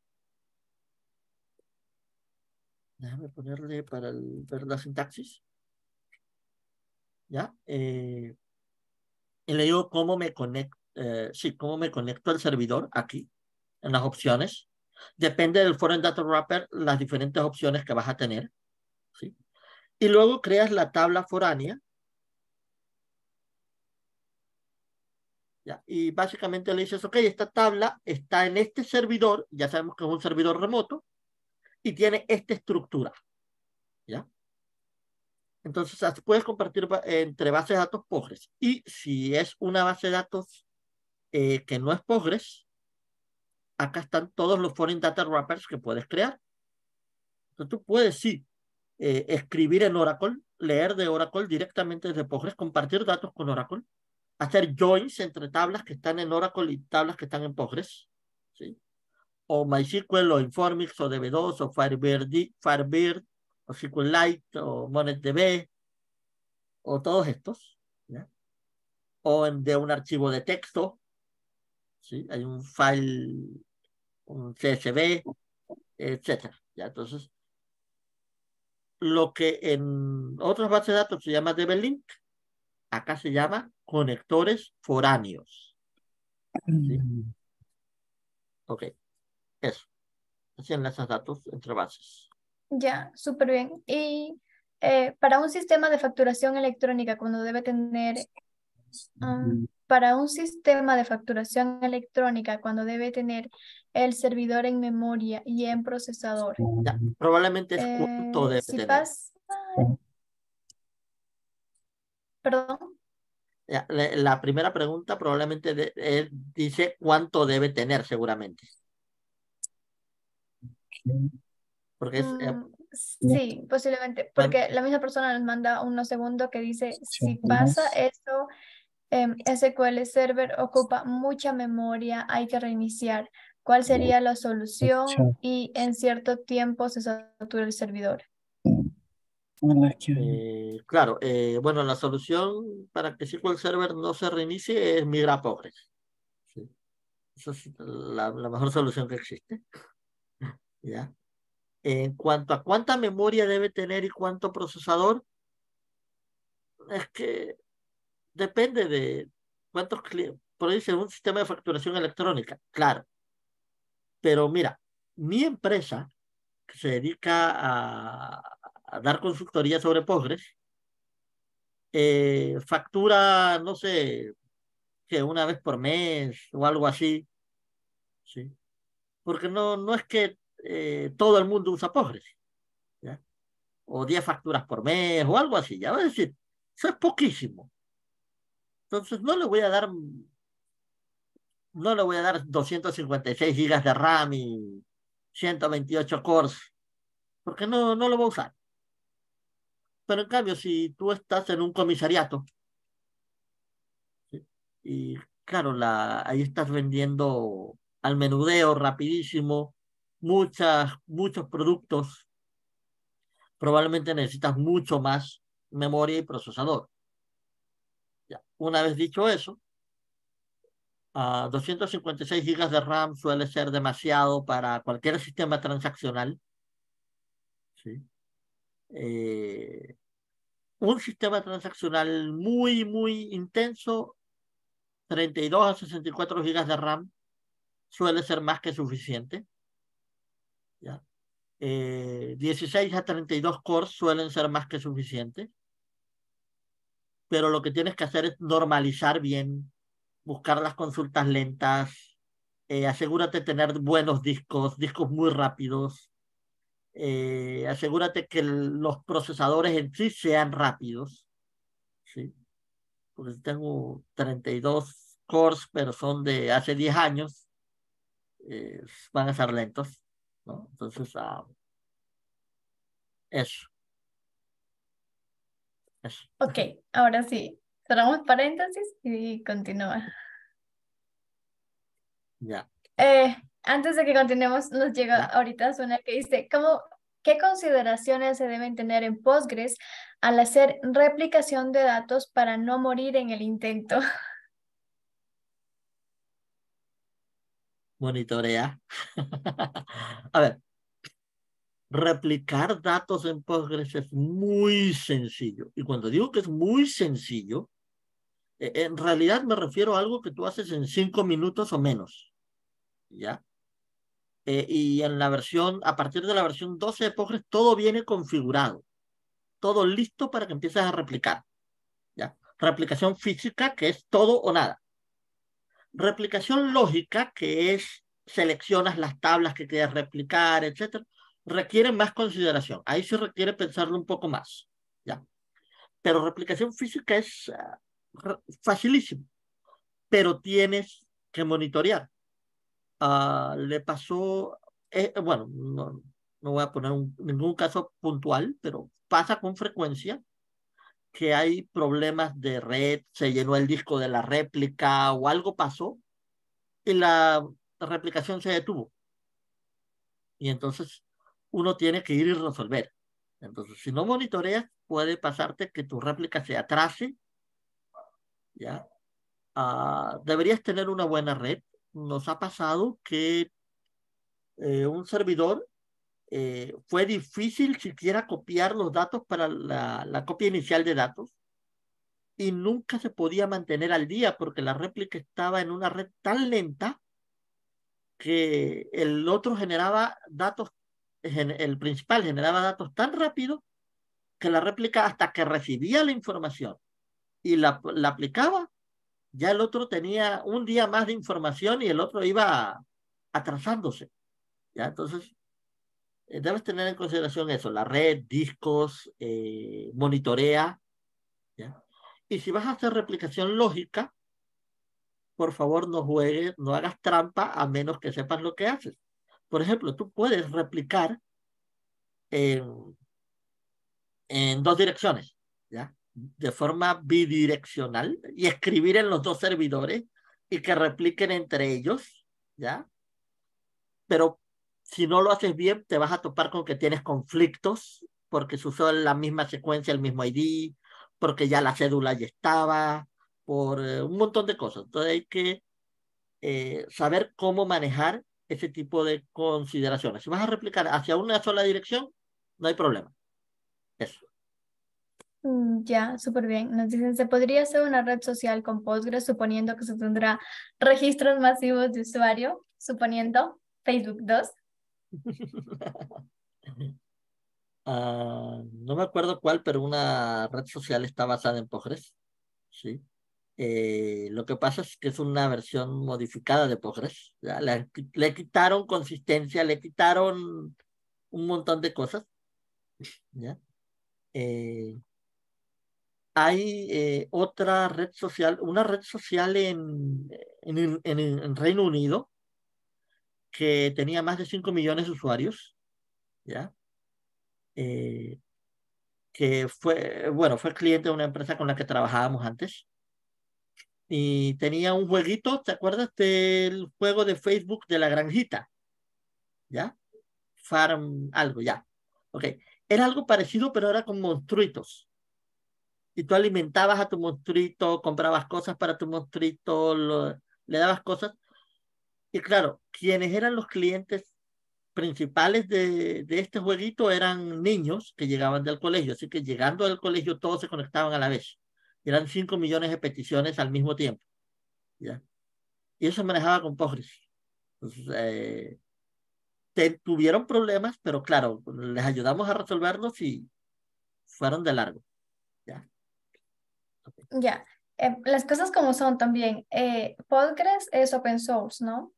Déjame ponerle para ver la sintaxis. ¿ya? Eh, y le digo cómo me conecto, eh, sí, cómo me conecto al servidor aquí, en las opciones. Depende del Foreign Data Wrapper, las diferentes opciones que vas a tener. ¿sí? Y luego creas la tabla foránea. Y básicamente le dices, ok, esta tabla está en este servidor, ya sabemos que es un servidor remoto, y tiene esta estructura. Entonces, puedes compartir entre bases de datos Postgres. Y si es una base de datos eh, que no es Postgres, acá están todos los foreign data wrappers que puedes crear. Entonces, tú puedes, sí, eh, escribir en Oracle, leer de Oracle directamente desde Postgres, compartir datos con Oracle, hacer joins entre tablas que están en Oracle y tablas que están en Postgres. ¿sí? o MySQL o Informix o DB2 o Firebird, Firebird o SQLite, o MonetDB, o todos estos, ¿ya? o de un archivo de texto, ¿sí? hay un file, un CSV, etcétera. ¿ya? Entonces, lo que en otras bases de datos se llama DB-Link, acá se llama conectores foráneos. ¿sí? Mm. Ok, eso. Así las datos entre bases. Ya, súper bien. Y eh, para un sistema de facturación electrónica, cuando debe tener... Um, para un sistema de facturación electrónica, cuando debe tener el servidor en memoria y en procesador. probablemente es eh, debe Perdón. la, primera pregunta probablemente eh, dice cuánto debe tener seguramente. Eh, mm, sí, posiblemente, porque la misma persona nos manda unos segundos que dice, si pasa esto, em, SQL Server ocupa mucha memoria, hay que reiniciar. ¿Cuál sería la solución? Y en cierto tiempo se satura el servidor. Eh, claro, eh, bueno, la solución para que SQL Server no se reinicie es migrar a pobres. Esa es la, la mejor solución que existe. ¿Ya? En cuanto a cuánta memoria debe tener y cuánto procesador, es que depende de cuántos clientes, por ahí un sistema de facturación electrónica, claro. Pero mira, mi empresa que se dedica a, a dar consultoría sobre Postgres, eh, factura, no sé, que una vez por mes o algo así, ¿sí? Porque no, no es que eh, todo el mundo usa Pogres, O 10 facturas por mes o algo así. Ya va a decir, eso es poquísimo. Entonces no le voy a dar, no le voy a dar 256 gigas de RAM y 128 cores, porque no, no lo voy a usar. Pero en cambio, si tú estás en un comisariato, y claro, la, ahí estás vendiendo al menudeo rapidísimo muchas, muchos productos, probablemente necesitas mucho más memoria y procesador. Ya. Una vez dicho eso, 256 ah, GB de RAM suele ser demasiado para cualquier sistema transaccional. Eh, un sistema transaccional muy, muy intenso, 32 a 64 GB de RAM suele ser más que suficiente. 16 eh, a 32 cores suelen ser más que suficientes, pero lo que tienes que hacer es normalizar bien, buscar las consultas lentas, eh, asegúrate de tener buenos discos, discos muy rápidos, eh, asegúrate que los procesadores en sí sean rápidos, ¿sí? porque tengo 32 cores, pero son de hace 10 años, van a ser lentos. Entonces, ah, eso. Ok, ahora sí, cerramos paréntesis y continúa. Ya. Eh, antes de que continuemos, nos llega ahorita una que dice, ¿qué consideraciones se deben tener en Postgres al hacer replicación de datos para no morir en el intento? monitorea. a ver, replicar datos en Postgres es muy sencillo. Y cuando digo que es muy sencillo, eh, en realidad me refiero a algo que tú haces en cinco minutos o menos. ¿Ya? Eh, y en la versión, a partir de la versión 12 de Postgres, todo viene configurado. Todo listo para que empieces a replicar. ¿Ya? Replicación física, que es todo o nada. Replicación lógica, que es seleccionas las tablas que quieres replicar, etcétera, requiere más consideración. Ahí se requiere pensarlo un poco más. ¿ya? Pero replicación física es ah, facilísimo, pero tienes que monitorear. Ah, le pasó, eh, eh, bueno, no, no, voy a poner ningún caso puntual, pero pasa con frecuencia que hay problemas de red, se llenó el disco de la réplica o algo pasó y la replicación se detuvo. Y entonces uno tiene que ir y resolver. Entonces, si no monitoreas, puede pasarte que tu réplica se atrase. ¿ya? Ah, deberías tener una buena red. Nos ha pasado que eh, un servidor eh, fue difícil siquiera copiar los datos para la, copia inicial de datos y nunca se podía mantener al día porque la réplica estaba en una red tan lenta que el otro generaba datos, el principal generaba datos tan rápido que la réplica hasta que recibía la información y la, la aplicaba, ya el otro tenía un día más de información y el otro iba atrasándose. ¿ya? Entonces, eh, debes tener en consideración eso, la red, discos, eh, monitorea. ¿ya? Y si vas a hacer replicación lógica, por favor no juegues, no hagas trampa a menos que sepas lo que haces. Por ejemplo, tú puedes replicar en, en dos direcciones, ¿ya? de forma bidireccional y escribir en los dos servidores y que repliquen entre ellos, ¿ya? Pero si no lo haces bien, te vas a topar con que tienes conflictos porque se usó la misma secuencia, el mismo ID, porque ya la cédula ya estaba, por eh, un montón de cosas. Entonces hay que eh, saber cómo manejar ese tipo de consideraciones. Si vas a replicar hacia una sola dirección, no hay problema. Eso. Mm, ya, súper bien. Nos dicen, ¿se podría hacer una red social con Postgres suponiendo que se tendrá registros masivos de usuario? Suponiendo Facebook 2. Ah, no me acuerdo cuál, pero una red social está basada en Postgres. Sí. Eh, lo que pasa es que es una versión modificada de Postgres. Le, quitaron consistencia, le quitaron un montón de cosas. ¿ya? Eh, hay eh, otra red social, una red social en, en, en, en Reino Unido que tenía más de 5 millones de usuarios, ¿ya? Eh, que fue, bueno, fue cliente de una empresa con la que trabajábamos antes. Y tenía un jueguito, ¿te acuerdas del juego de Facebook de la granjita? ¿Ya? Farm, algo, ya. Ok. Era algo parecido, pero era con monstruitos. Y tú alimentabas a tu monstruito, comprabas cosas para tu monstruito, le dabas cosas. Y claro, quienes eran los clientes principales de, de, este jueguito eran niños que llegaban del colegio, así que llegando al colegio todos se conectaban a la vez. Eran 5 millones de peticiones al mismo tiempo. ¿ya? Y eso manejaba con Postgres. Eh, tuvieron problemas, pero claro, les ayudamos a resolverlos y fueron de largo. Ya. Ya. Eh, las cosas como son también. Eh, Postgres es open source, ¿no?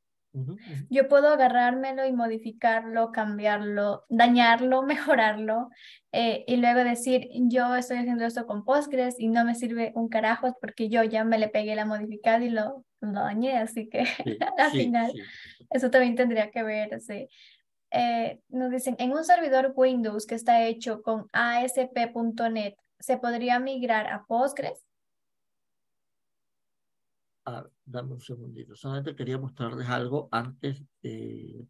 Yo puedo agarrármelo y modificarlo, cambiarlo, dañarlo, mejorarlo eh, y luego decir, yo estoy haciendo esto con Postgres y no me sirve un carajo porque yo ya me le pegué la modificada y lo, lo dañé, así que al final eso también tendría que ver. Eh, nos dicen, en un servidor Windows que está hecho con ASP.NET, ¿se podría migrar a Postgres? dame un segundito. Solamente quería mostrarles algo antes de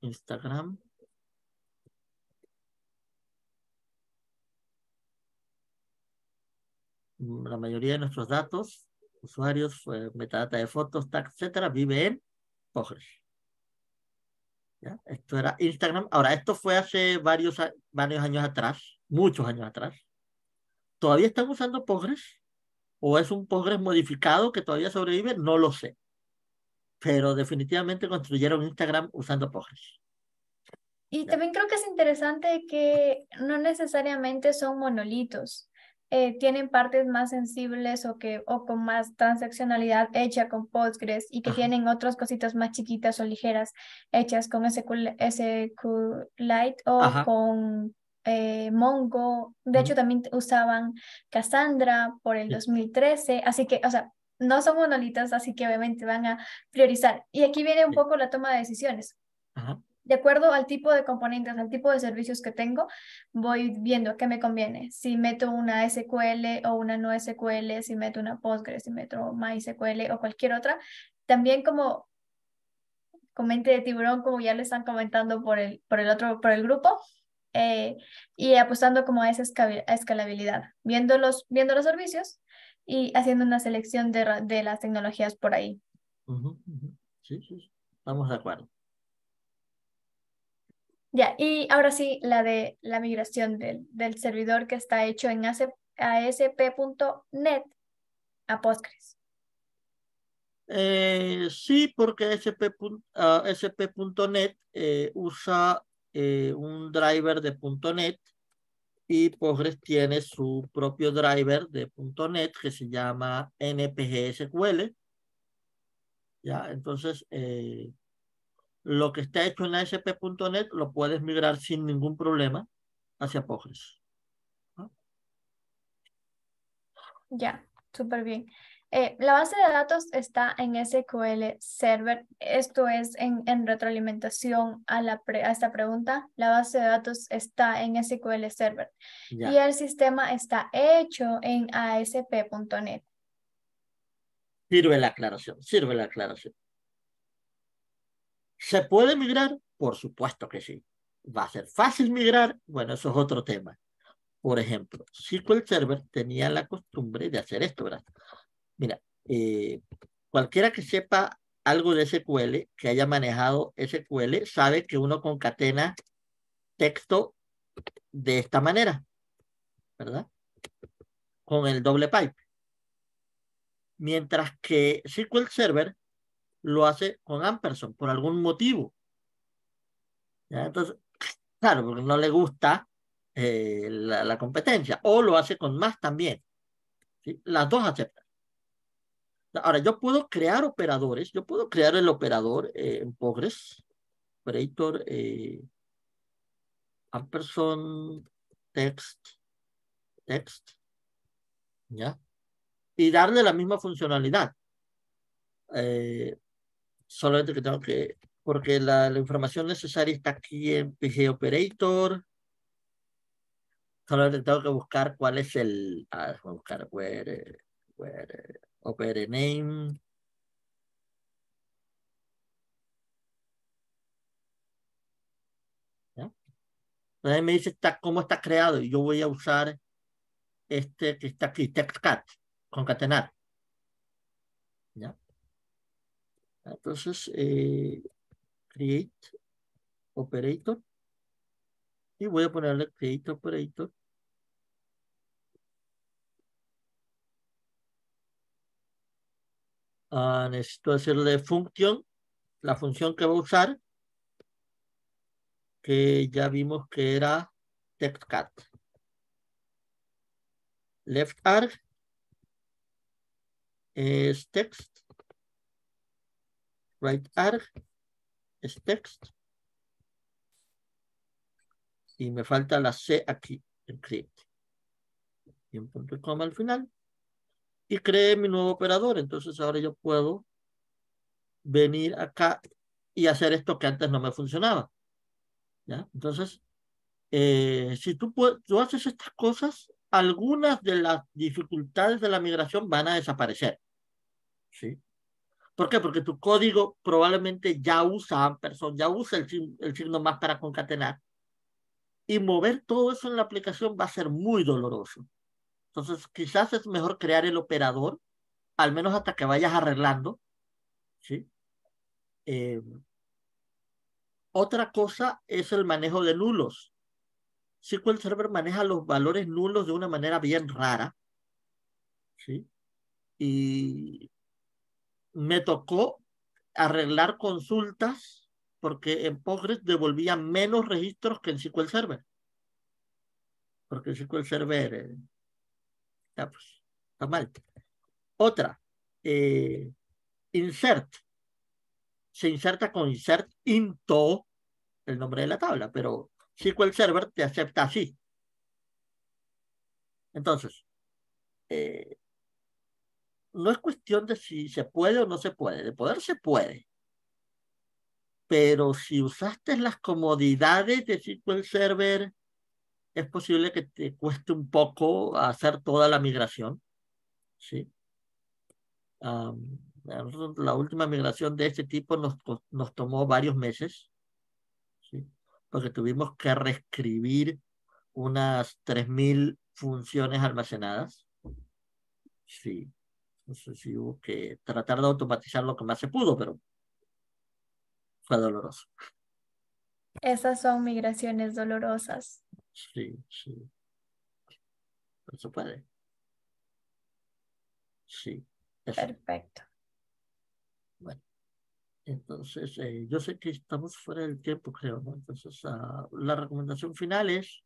Instagram. Mm, la mayoría de nuestros datos, usuarios, eh, metadata de fotos, etcétera, vive en Postgres. ¿Ya? Esto era Instagram. Ahora, esto fue hace varios, varios años atrás, muchos años atrás. ¿Todavía están usando Postgres? ¿O es un Postgres modificado que todavía sobrevive? No lo sé. Pero definitivamente construyeron Instagram usando Postgres. Y también creo que es interesante que no necesariamente son monolitos. Eh, tienen partes más sensibles o, que, o con más transaccionalidad hecha con Postgres y que tienen otras cositas más chiquitas o ligeras hechas con SQLite o con eh, mongo, de hecho también usaban Cassandra por el 2013, así que, o sea, no son monolitas, así que obviamente van a priorizar. Y aquí viene un poco la toma de decisiones. De acuerdo al tipo de componentes, al tipo de servicios que tengo, voy viendo qué me conviene. Si meto una SQL o una no SQL, si meto una Postgres, si meto MySQL o cualquier otra. También como comente de tiburón, como ya le están comentando por el, por el otro, por el grupo, eh, y apostando como a esa escalabilidad, viendo los, viendo los servicios y haciendo una selección de, las tecnologías por ahí. vamos Sí, sí, estamos de acuerdo. Ya, y ahora sí, la de la migración del, del servidor que está hecho en asp.net a Postgres. Eh, sí, porque ASP.NET ah, eh, usa eh, un driver de .NET y Postgres tiene su propio driver de .NET que se llama NPGSQL. ¿Ya? Entonces, eh, lo que está hecho en ASP.NET lo puedes migrar sin ningún problema hacia Postgres. Ya, súper bien. Eh, la base de datos está en SQL Server. Esto es en, retroalimentación a, esta pregunta. La base de datos está en SQL Server. Y el sistema está hecho en ASP.NET. Sirve la aclaración, sirve la aclaración. ¿Se puede migrar? Por supuesto que sí. ¿Va a ser fácil migrar? Bueno, eso es otro tema. Por ejemplo, SQL Server tenía la costumbre de hacer esto, ¿verdad? Mira, eh, cualquiera que sepa algo de SQL, que haya manejado SQL, sabe que uno concatena texto de esta manera, ¿verdad? Con el doble pipe. Mientras que SQL Server lo hace con ampersand por algún motivo. Entonces, claro, porque no le gusta eh, la, competencia. O lo hace con más también. Las dos aceptan. Ahora, yo puedo crear operadores, yo puedo crear el operador eh, en Pogres operator, eh, text, text, ¿ya? Y darle la misma funcionalidad. Eh, solamente que tengo que, porque la, información necesaria está aquí en PG Operator. Solamente tengo que buscar cuál es el, ah, a buscar, where, eh, where, Opera name. Entonces me dice está, cómo está creado y yo voy a usar este que está aquí, textcat, concatenar. ¿Ya? Entonces, eh, create operator y voy a ponerle create operator Ah, necesito hacerle función la función que va a usar, que ya vimos que era textCat. Left arg es text. Right arg es text. Y me falta la C aquí, en Y un punto y coma al final y creé mi nuevo operador. Entonces ahora yo puedo venir acá y hacer esto que antes no me funcionaba. ¿Ya? Entonces, eh, si tú, tú haces estas cosas, algunas de las dificultades de la migración van a desaparecer. ¿Sí? ¿Por qué? Porque tu código probablemente ya usa ampersand, ya usa el, el signo más para concatenar. Y mover todo eso en la aplicación va a ser muy doloroso. Entonces, quizás es mejor crear el operador, al menos hasta que vayas arreglando. ¿sí? Eh, otra cosa es el manejo de nulos. SQL Server maneja los valores nulos de una manera bien rara. ¿sí? Y me tocó arreglar consultas porque en Postgres devolvía menos registros que en SQL Server. Porque SQL Server eh, pues, Otra, eh, insert. Se inserta con insert into el nombre de la tabla, pero SQL Server te acepta así. Entonces, eh, no es cuestión de si se puede o no se puede. De poder se puede. Pero si usaste las comodidades de SQL Server, es posible que te cueste un poco hacer toda la migración. ¿sí? la última migración de este tipo nos, tomó varios meses, ¿sí? porque tuvimos que reescribir unas 3.000 funciones almacenadas. Sí, sé si hubo que tratar de automatizar lo que más se pudo, pero fue doloroso. Esas son migraciones dolorosas. Sí, sí. Eso pues puede. Sí. Perfecto. Bueno. Entonces, eh, yo sé que estamos fuera del tiempo, creo, ¿no? Entonces, ah, la recomendación final es,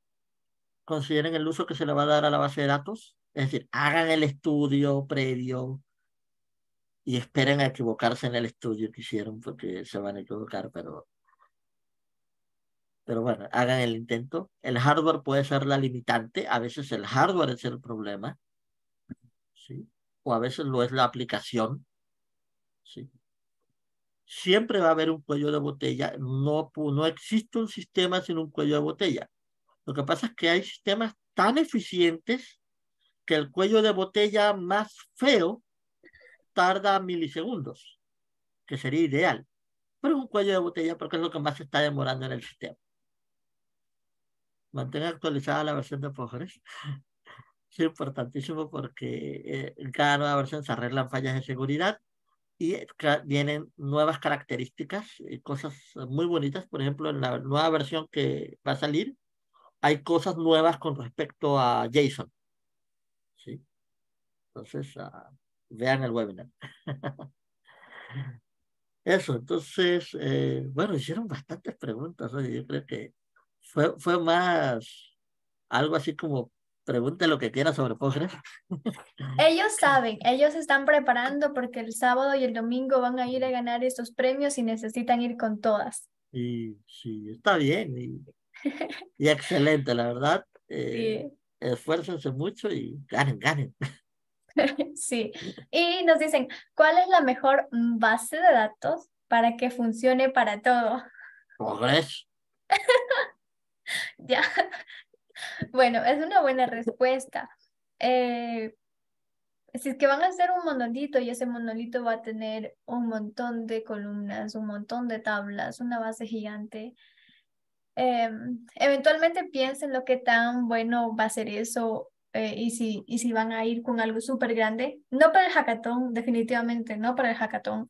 consideren el uso que se le va a dar a la base de datos, es decir, hagan el estudio previo y esperen a equivocarse en el estudio que hicieron, porque se van a equivocar, pero pero bueno, hagan el intento. El hardware puede ser la limitante, a veces el hardware es el problema, ¿sí? o a veces lo es la aplicación. ¿sí? Siempre va a haber un cuello de botella, no, no existe un sistema sin un cuello de botella. Lo que pasa es que hay sistemas tan eficientes que el cuello de botella más feo tarda milisegundos, que sería ideal, pero es un cuello de botella porque es lo que más se está demorando en el sistema mantenga actualizada la versión de Postgres. es importantísimo porque eh, cada nueva versión se arreglan fallas de seguridad y eh, vienen nuevas características y cosas muy bonitas. Por ejemplo, en la nueva versión que va a salir, hay cosas nuevas con respecto a JSON. ¿Sí? Entonces, ah, vean el webinar. Eso, entonces, eh, bueno, hicieron bastantes preguntas. Yo creo que fue, más algo así como pregunte lo que quieras sobre Pogres. Ellos saben, ellos están preparando porque el sábado y el domingo van a ir a ganar estos premios y necesitan ir con todas. Y sí, está bien y, excelente, la verdad. Eh, Esfuércense mucho y ganen, ganen. Sí, y nos dicen, ¿cuál es la mejor base de datos para que funcione para todo? Pogres. ya. Bueno, es una buena respuesta. Eh, si es que van a hacer un monolito y ese monolito va a tener un montón de columnas, un montón de tablas, una base gigante, em, eventualmente piensen lo que tan bueno va a ser eso eh, y, si, y si van a ir con algo súper grande, no para el hackathon, definitivamente no para el hackathon,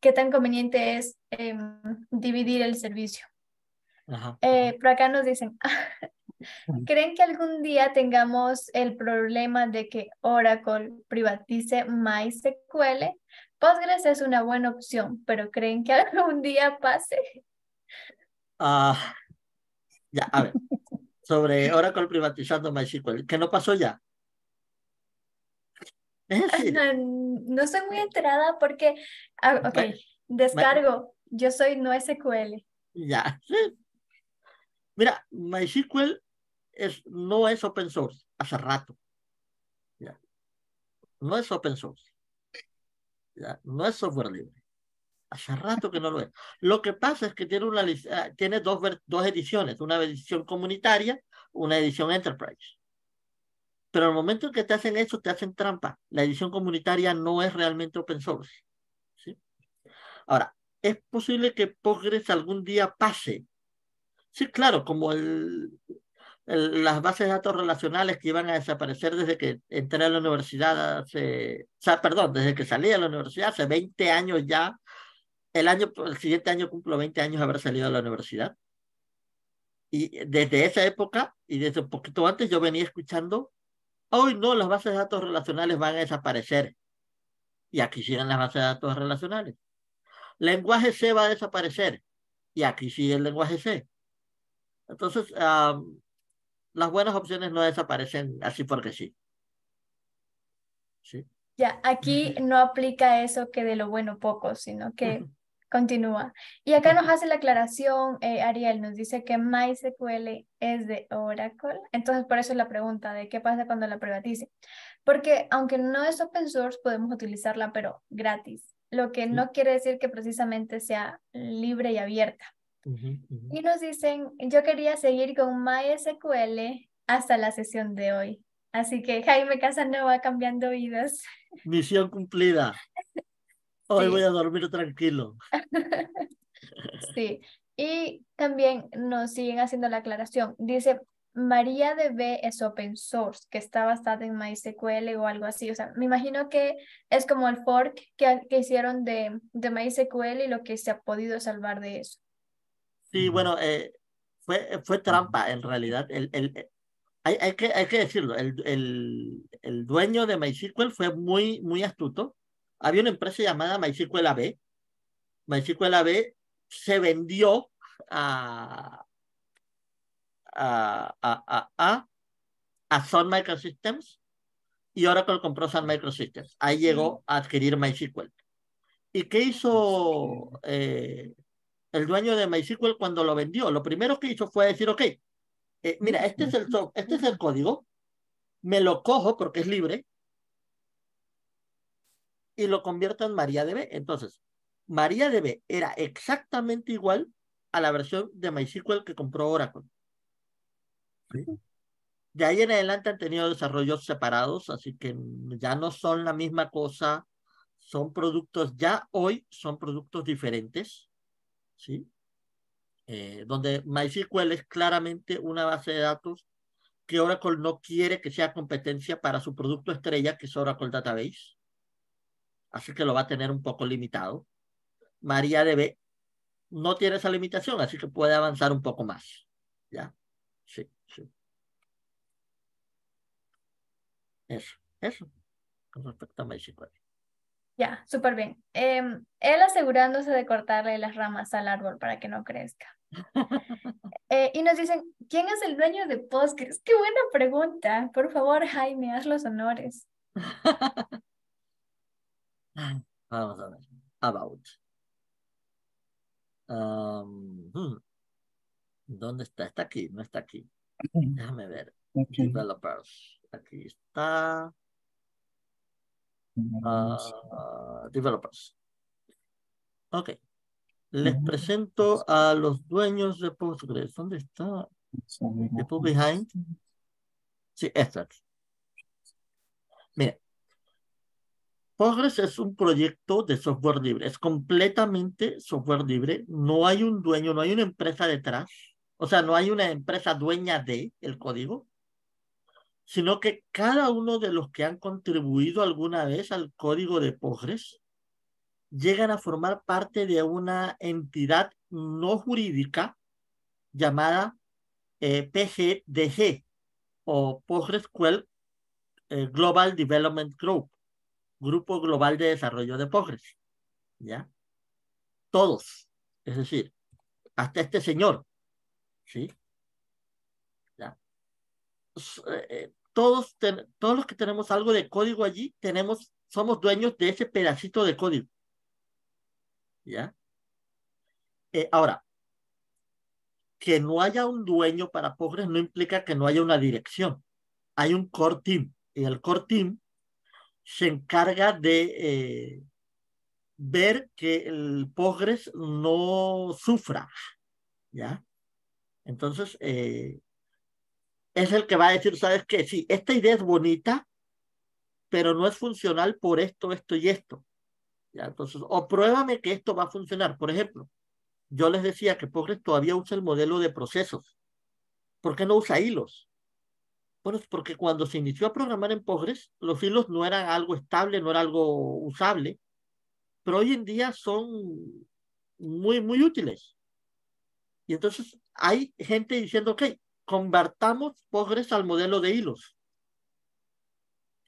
qué tan conveniente es em, dividir el servicio. Pero eh, por acá nos dicen, ¿creen que algún día tengamos el problema de que Oracle privatice MySQL? Postgres es una buena opción, pero ¿creen que algún día pase? Ah, ya, a ver. Sobre Oracle privatizando MySQL, ¿Qué no pasó ya. Ah, no, no, soy muy enterada porque, ah, ok, descargo, yo soy no SQL. Ya, Mira, MySQL es, no es open source hace rato. No es open source. No es software libre. Hace rato que no lo es. Lo que pasa es que tiene, una, ah, tiene dos, dos ediciones, una edición comunitaria, una edición enterprise. Pero al momento en que te hacen eso, te hacen trampa. La edición comunitaria no es realmente open source. ¿sí? Ahora, es posible que Postgres algún día pase Sí, claro, como el, las bases de datos relacionales que iban a desaparecer desde que entré a la universidad, hace, sea, perdón, desde que salí de la universidad, hace 20 años ya. El, año, el siguiente año cumplo 20 años haber salido de la universidad. Y desde esa época y desde un poquito antes yo venía escuchando, hoy no, las bases de datos relacionales van a desaparecer. Y aquí siguen las bases de datos relacionales. Lenguaje C va a desaparecer. Y aquí sigue el lenguaje C. Entonces, ah, las buenas opciones no desaparecen así porque sí. ¿Sí? Ya, aquí no aplica eso que de lo bueno poco, sino que continúa. Y acá nos hace la aclaración, eh, Ariel, nos dice que MySQL es de Oracle, entonces por eso la pregunta de qué pasa cuando la privatice. Porque aunque no es open source, podemos utilizarla, pero gratis, lo que no quiere decir que precisamente sea libre y abierta. Y nos dicen, yo quería seguir con MySQL hasta la sesión de hoy. Así que Jaime va cambiando vidas. Misión cumplida. Hoy voy a dormir tranquilo. sí. Y también nos siguen haciendo la aclaración. Dice, María de B es open source, que está basada en MySQL o algo así. O sea, me imagino que es como el fork que, que hicieron de, de MySQL y lo que se ha podido salvar de eso. Sí, bueno, eh, fue, fue trampa en realidad. El, eh, hay, que, hay que decirlo, el, dueño de MySQL fue muy, muy astuto. Había una empresa llamada MySQL AB. MySQL AB se vendió a, a, a, a, a Sun Microsystems y Oracle compró Sun Microsystems. Ahí llegó a adquirir MySQL. ¿Y qué hizo eh, el dueño de MySQL cuando lo vendió. Lo primero que hizo fue decir, ok, eh, mira, este es, el, este es el código, me lo cojo porque es libre y lo convierto en MariaDB. Entonces, MariaDB era exactamente igual a la versión de MySQL que compró Oracle. De ahí en adelante han tenido desarrollos separados, así que ya no son la misma cosa, son productos, ya hoy son productos diferentes. ¿sí? Eh, donde MySQL es claramente una base de datos que Oracle no quiere que sea competencia para su producto estrella, que es Oracle Database. Así que lo va a tener un poco limitado. MariaDB no tiene esa limitación, así que puede avanzar un poco más. ¿Ya? Sí, sí. Eso, eso, con respecto a MySQL. Ya, súper bien. Em, él asegurándose de cortarle las ramas al árbol para que no crezca. Eh, y nos dicen, ¿quién es el dueño de Postgres? Qué buena pregunta. Por favor, Jaime, haz los honores. Vamos a ver. About. Hmm. ¿Dónde está? Está aquí, no está aquí. Mm. Déjame ver. Developers. Aquí está. Ah, developers. Ok. Les presento a los dueños de Postgres. ¿Dónde está? ¿De Behind? Sí, este. Mira. Postgres es un proyecto de software libre. Es completamente software libre. No hay un dueño, no hay una empresa detrás. O sea, no hay una empresa dueña de el código sino que cada uno de los que han contribuido alguna vez al código de Pogres llegan a formar parte de una entidad no jurídica llamada eh, PGDG o Pogres eh, Global Development Group, Grupo Global de Desarrollo de Pogres ¿Ya? Todos, es decir, hasta este señor, ¿sí? ¿Ya? Eh, todos, todos los que tenemos algo de código allí, tenemos, somos dueños de ese pedacito de código. ¿Ya? Eh, ahora, que no haya un dueño para Pogres no implica que no haya una dirección. Hay un core team y el core team se encarga de eh, ver que el Postgres no sufra. ¿Ya? Entonces, eh, es el que va a decir, sabes qué? sí, esta idea es bonita, pero no es funcional por esto, esto y esto. ¿Ya? Entonces, o pruébame que esto va a funcionar. Por ejemplo, yo les decía que Pogres todavía usa el modelo de procesos. ¿Por qué no usa hilos? Bueno, es porque cuando se inició a programar en Pogres, los hilos no eran algo estable, no era algo usable, pero hoy en día son muy, muy útiles. Y entonces hay gente diciendo, ok, convertamos pobres al modelo de hilos.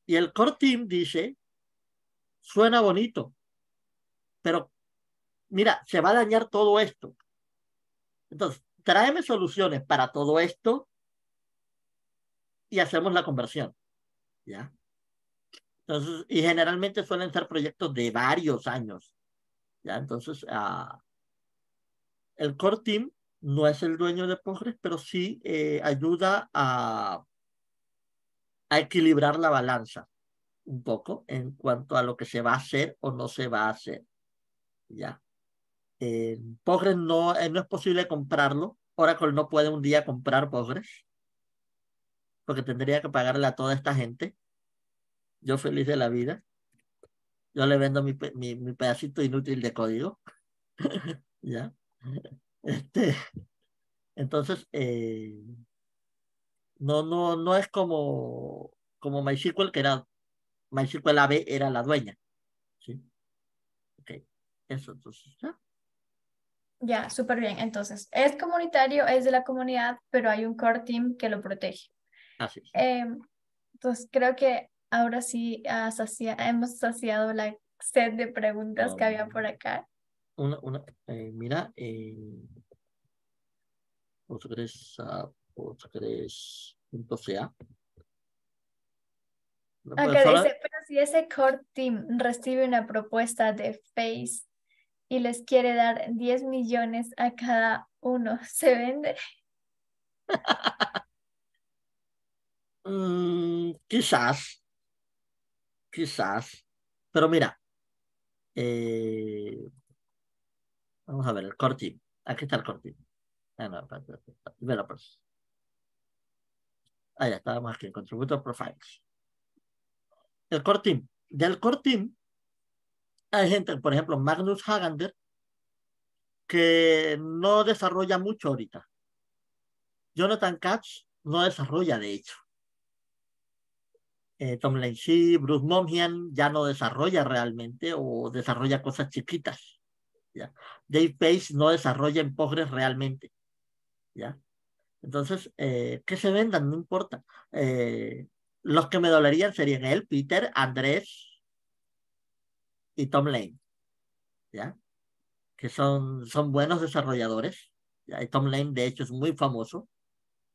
Y el core team dice, suena bonito, pero mira, se va a dañar todo esto. Entonces, tráeme soluciones para todo esto y hacemos la conversión. ¿Ya? Entonces, y generalmente suelen ser proyectos de varios años. ¿Ya? Entonces, ah, el core team no es el dueño de Pogres, pero sí eh, ayuda a, a equilibrar la balanza un poco en cuanto a lo que se va a hacer o no se va a hacer. Ya. Eh, no, eh, no es posible comprarlo. Oracle no puede un día comprar Pogres. porque tendría que pagarle a toda esta gente. Yo feliz de la vida. Yo le vendo mi, mi, mi pedacito inútil de código. ¿Ya? Este, entonces, eh, no, no, no es como, como MySQL, que era MySQL AB era la dueña. ¿sí? Eso entonces, ¿ya? súper bien. Entonces, es comunitario, es de la comunidad, pero hay un core team que lo protege. Así eh, entonces, creo que ahora sí hemos saciado la sed de preguntas que había por acá una, una eh, mira, en Postgres, Postgres.ca. Acá dice, pero si ese core team recibe una propuesta de Face y les quiere dar 10 millones a cada uno, ¿se vende? Mm, quizás, quizás, pero mira, eh, Vamos a ver el core team. Aquí está el core team. Ah, no, más que Developers. aquí Contributor Profiles. El core team. Del core team hay gente, por ejemplo, Magnus Hagander, que no desarrolla mucho ahorita. Jonathan Katz no desarrolla, de hecho. Eh, Tom Lancy, Bruce Momian ya no desarrolla realmente o desarrolla cosas chiquitas. Dave Page no desarrolla en pogres realmente. ¿ya? Entonces, eh, que se vendan, no importa. Eh, los que me dolerían serían él, Peter, Andrés y Tom Lane. ¿ya? Que son, son buenos desarrolladores. ¿ya? Y Tom Lane, de hecho, es muy famoso.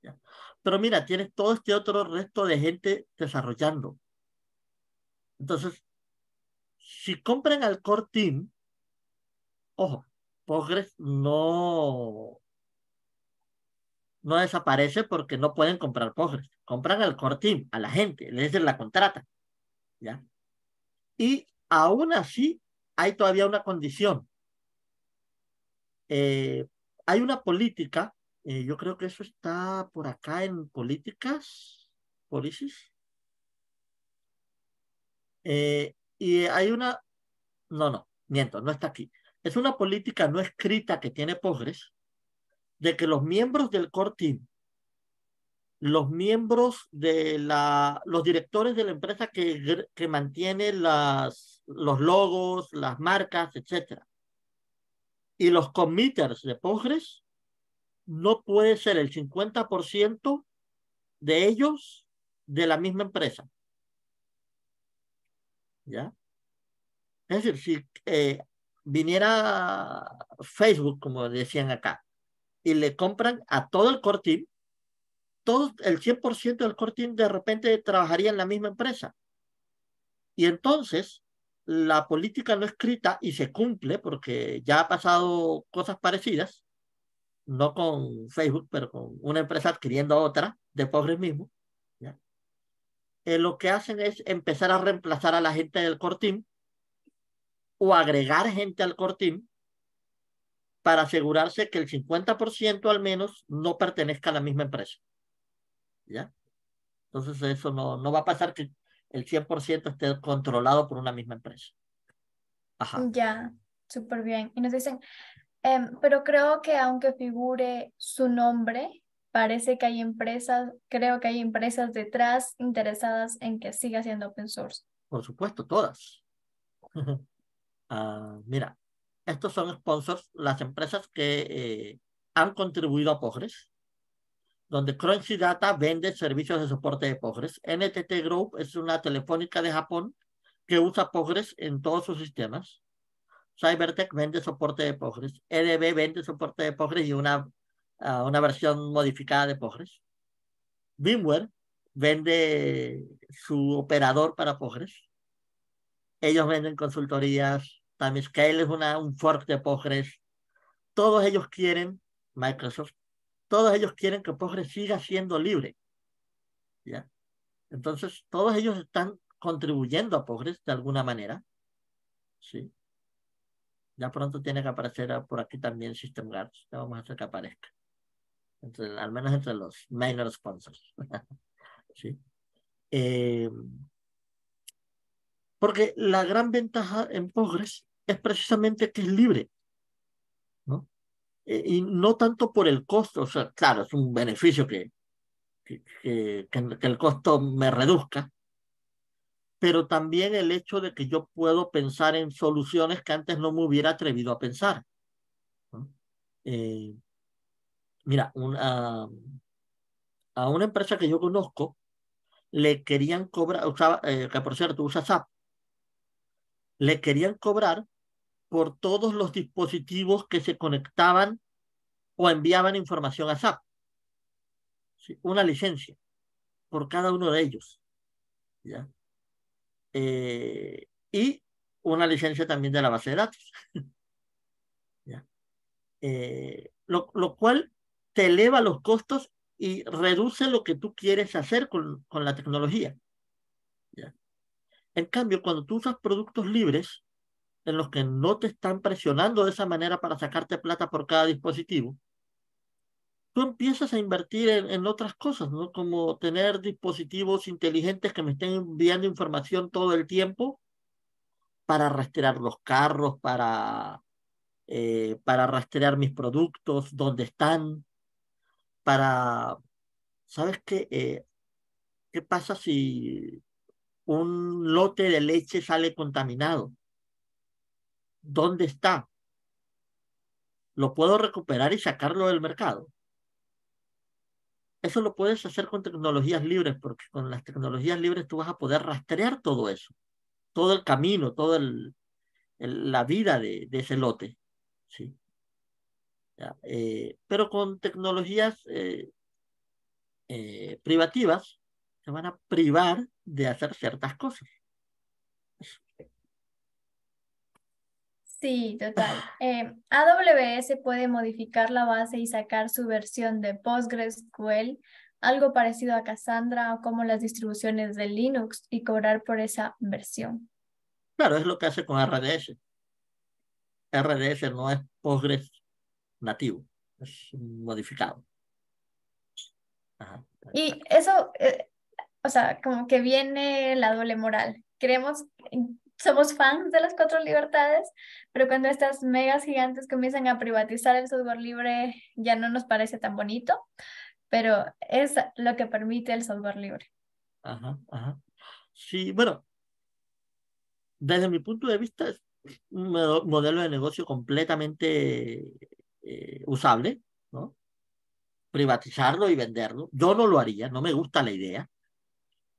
¿ya? Pero mira, tienes todo este otro resto de gente desarrollando. Entonces, si compran al Core Team, Ojo, Postgres no, no desaparece porque no pueden comprar Postgres. Compran al cortín, a la gente, les la contrata. ¿ya? Y aún así hay todavía una condición. Eh, hay una política, eh, yo creo que eso está por acá en políticas, policies. Eh, y hay una, no, no, miento, no está aquí. Es una política no escrita que tiene Pogres, de que los miembros del core team, los miembros de la, los directores de la empresa que, que mantiene las, los logos, las marcas, etcétera, y los committers de Pogres, no puede ser el 50% de ellos de la misma empresa. ¿Ya? Es decir, si eh, viniera Facebook, como decían acá, y le compran a todo el core todo el 100% del core de repente trabajaría en la misma empresa. Y entonces, la política no escrita y se cumple, porque ya ha pasado cosas parecidas, no con Facebook, pero con una empresa adquiriendo otra de pobre mismo ¿ya? Eh, lo que hacen es empezar a reemplazar a la gente del core o agregar gente al cortín para asegurarse que el 50% al menos no pertenezca a la misma empresa. ¿Ya? Entonces eso no, no va a pasar que el 100% esté controlado por una misma empresa. Ajá. Ya, súper bien. Y nos dicen, em, pero creo que aunque figure su nombre, parece que hay empresas, creo que hay empresas detrás interesadas en que siga siendo open source. Por supuesto, todas. Ah, mira, estos son sponsors, las empresas que eh, han contribuido a Pogres, donde Crunchy Data vende servicios de soporte de Postgres. NTT Group es una telefónica de Japón que usa Postgres en todos sus sistemas. Cybertech vende soporte de Postgres. EDB vende soporte de Postgres y una, ah, una versión modificada de Postgres. VMware vende su operador para Postgres ellos venden consultorías, Timescale es una, un fork de Postgres. Todos ellos quieren, Microsoft, todos ellos quieren que Pogres siga siendo libre. ¿Ya? Entonces, todos ellos están contribuyendo a Pogres de alguna manera. ¿Sí? Ya pronto tiene que aparecer por aquí también System Guards. Ya vamos a hacer que aparezca. al menos entre los minor sponsors. ¿Sí? Eh, porque la gran ventaja en Postgres es precisamente que es libre. ¿no? E, y, no tanto por el costo, o sea, claro, es un beneficio que, que, que, el costo me reduzca, pero también el hecho de que yo puedo pensar en soluciones que antes no me hubiera atrevido a pensar. Eh, mira, una, a una empresa que yo conozco le querían cobrar, o sea, eh, que por cierto usa SAP, le querían cobrar por todos los dispositivos que se conectaban o enviaban información a SAP. Una licencia por cada uno de ellos. ¿ya? Eh, y una licencia también de la base de datos. Eh, lo, cual te eleva los costos y reduce lo que tú quieres hacer con, con la tecnología. En cambio, cuando tú usas productos libres, en los que no te están presionando de esa manera para sacarte plata por cada dispositivo, tú empiezas a invertir en, otras cosas, ¿no? Como tener dispositivos inteligentes que me estén enviando información todo el tiempo para rastrear los carros, para, eh, para rastrear mis productos, dónde están, para... ¿Sabes qué? Eh, ¿Qué pasa si un lote de leche sale contaminado. ¿Dónde está? ¿Lo puedo recuperar y sacarlo del mercado? Eso lo puedes hacer con tecnologías libres, porque con las tecnologías libres tú vas a poder rastrear todo eso, todo el camino, toda la vida de, ese lote. ¿sí? Eh, pero con tecnologías eh, eh, privativas, van a privar de hacer ciertas cosas. Sí, total. Eh, AWS puede modificar la base y sacar su versión de PostgreSQL, algo parecido a Cassandra o como las distribuciones de Linux, y cobrar por esa versión. Claro, es lo que hace con RDS. RDS no es Postgres nativo, es modificado. Y eso, eh, o sea, como que viene la doble moral. Creemos, somos fans de las cuatro libertades, pero cuando estas megas gigantes comienzan a privatizar el software libre, ya no nos parece tan bonito, pero es lo que permite el software libre. Ajá, ajá. Sí, bueno, desde mi punto de vista es un modelo de negocio completamente eh, usable, ¿no? Privatizarlo y venderlo. Yo no lo haría, no me gusta la idea.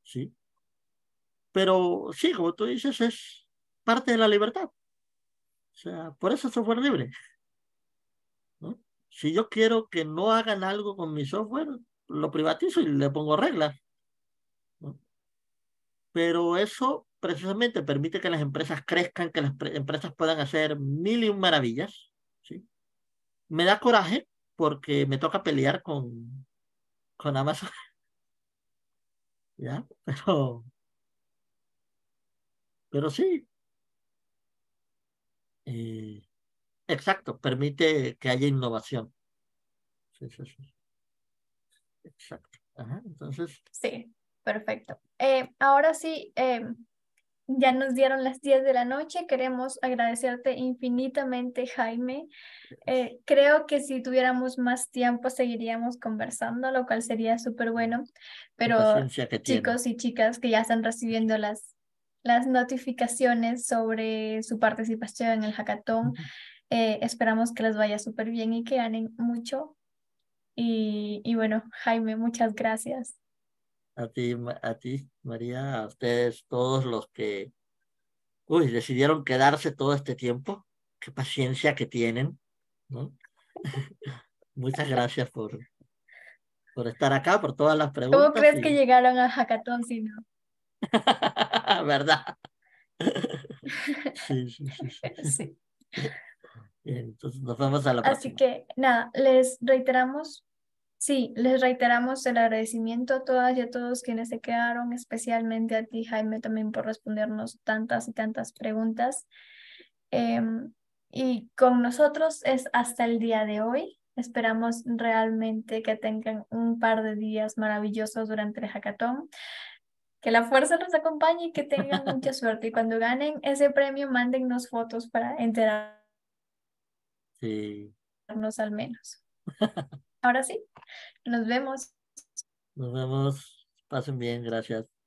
¿sí? Pero sí, como tú dices, es parte de la libertad. O sea, por eso software libre. Si yo quiero que no hagan algo con mi software, lo privatizo y le pongo reglas. Pero eso precisamente permite que las empresas crezcan, que las empresas puedan hacer mil y un maravillas. ¿sí? Me da coraje porque me toca pelear con, con Amazon ¿ya? Pero, sí. Eh, exacto, permite que haya innovación. Sí, sí, sí. Exacto. Ajá, entonces. Sí, perfecto. Eh, ahora sí, em, ya nos dieron las 10 de la noche. Queremos agradecerte infinitamente, Jaime. Eh, creo que si tuviéramos más tiempo seguiríamos conversando, lo cual sería súper bueno. Pero chicos y chicas que ya están recibiendo las, las notificaciones sobre su participación en el hackathon, eh, esperamos que les vaya súper bien y que ganen mucho. y bueno, Jaime, muchas gracias a ti, a ti, María, a ustedes, todos los que uy, decidieron quedarse todo este tiempo. Qué paciencia que tienen. ¿no? Muchas gracias por, por estar acá, por todas las preguntas. ¿Cómo crees que llegaron a Hackathon si no? ¿Verdad? sí, sí, sí. sí. Entonces nos vamos a la próxima. Así que nada, les reiteramos Sí, les reiteramos el agradecimiento a todas y a todos quienes se quedaron, especialmente a ti, Jaime, también por respondernos tantas y tantas preguntas. Em, y con nosotros es hasta el día de hoy. Esperamos realmente que tengan un par de días maravillosos durante el hackathon. Que la fuerza los acompañe y que tengan mucha suerte. Y cuando ganen ese premio, mándennos fotos para enterarnos sí. al menos. ahora sí, nos vemos. Nos vemos. Pasen bien, gracias.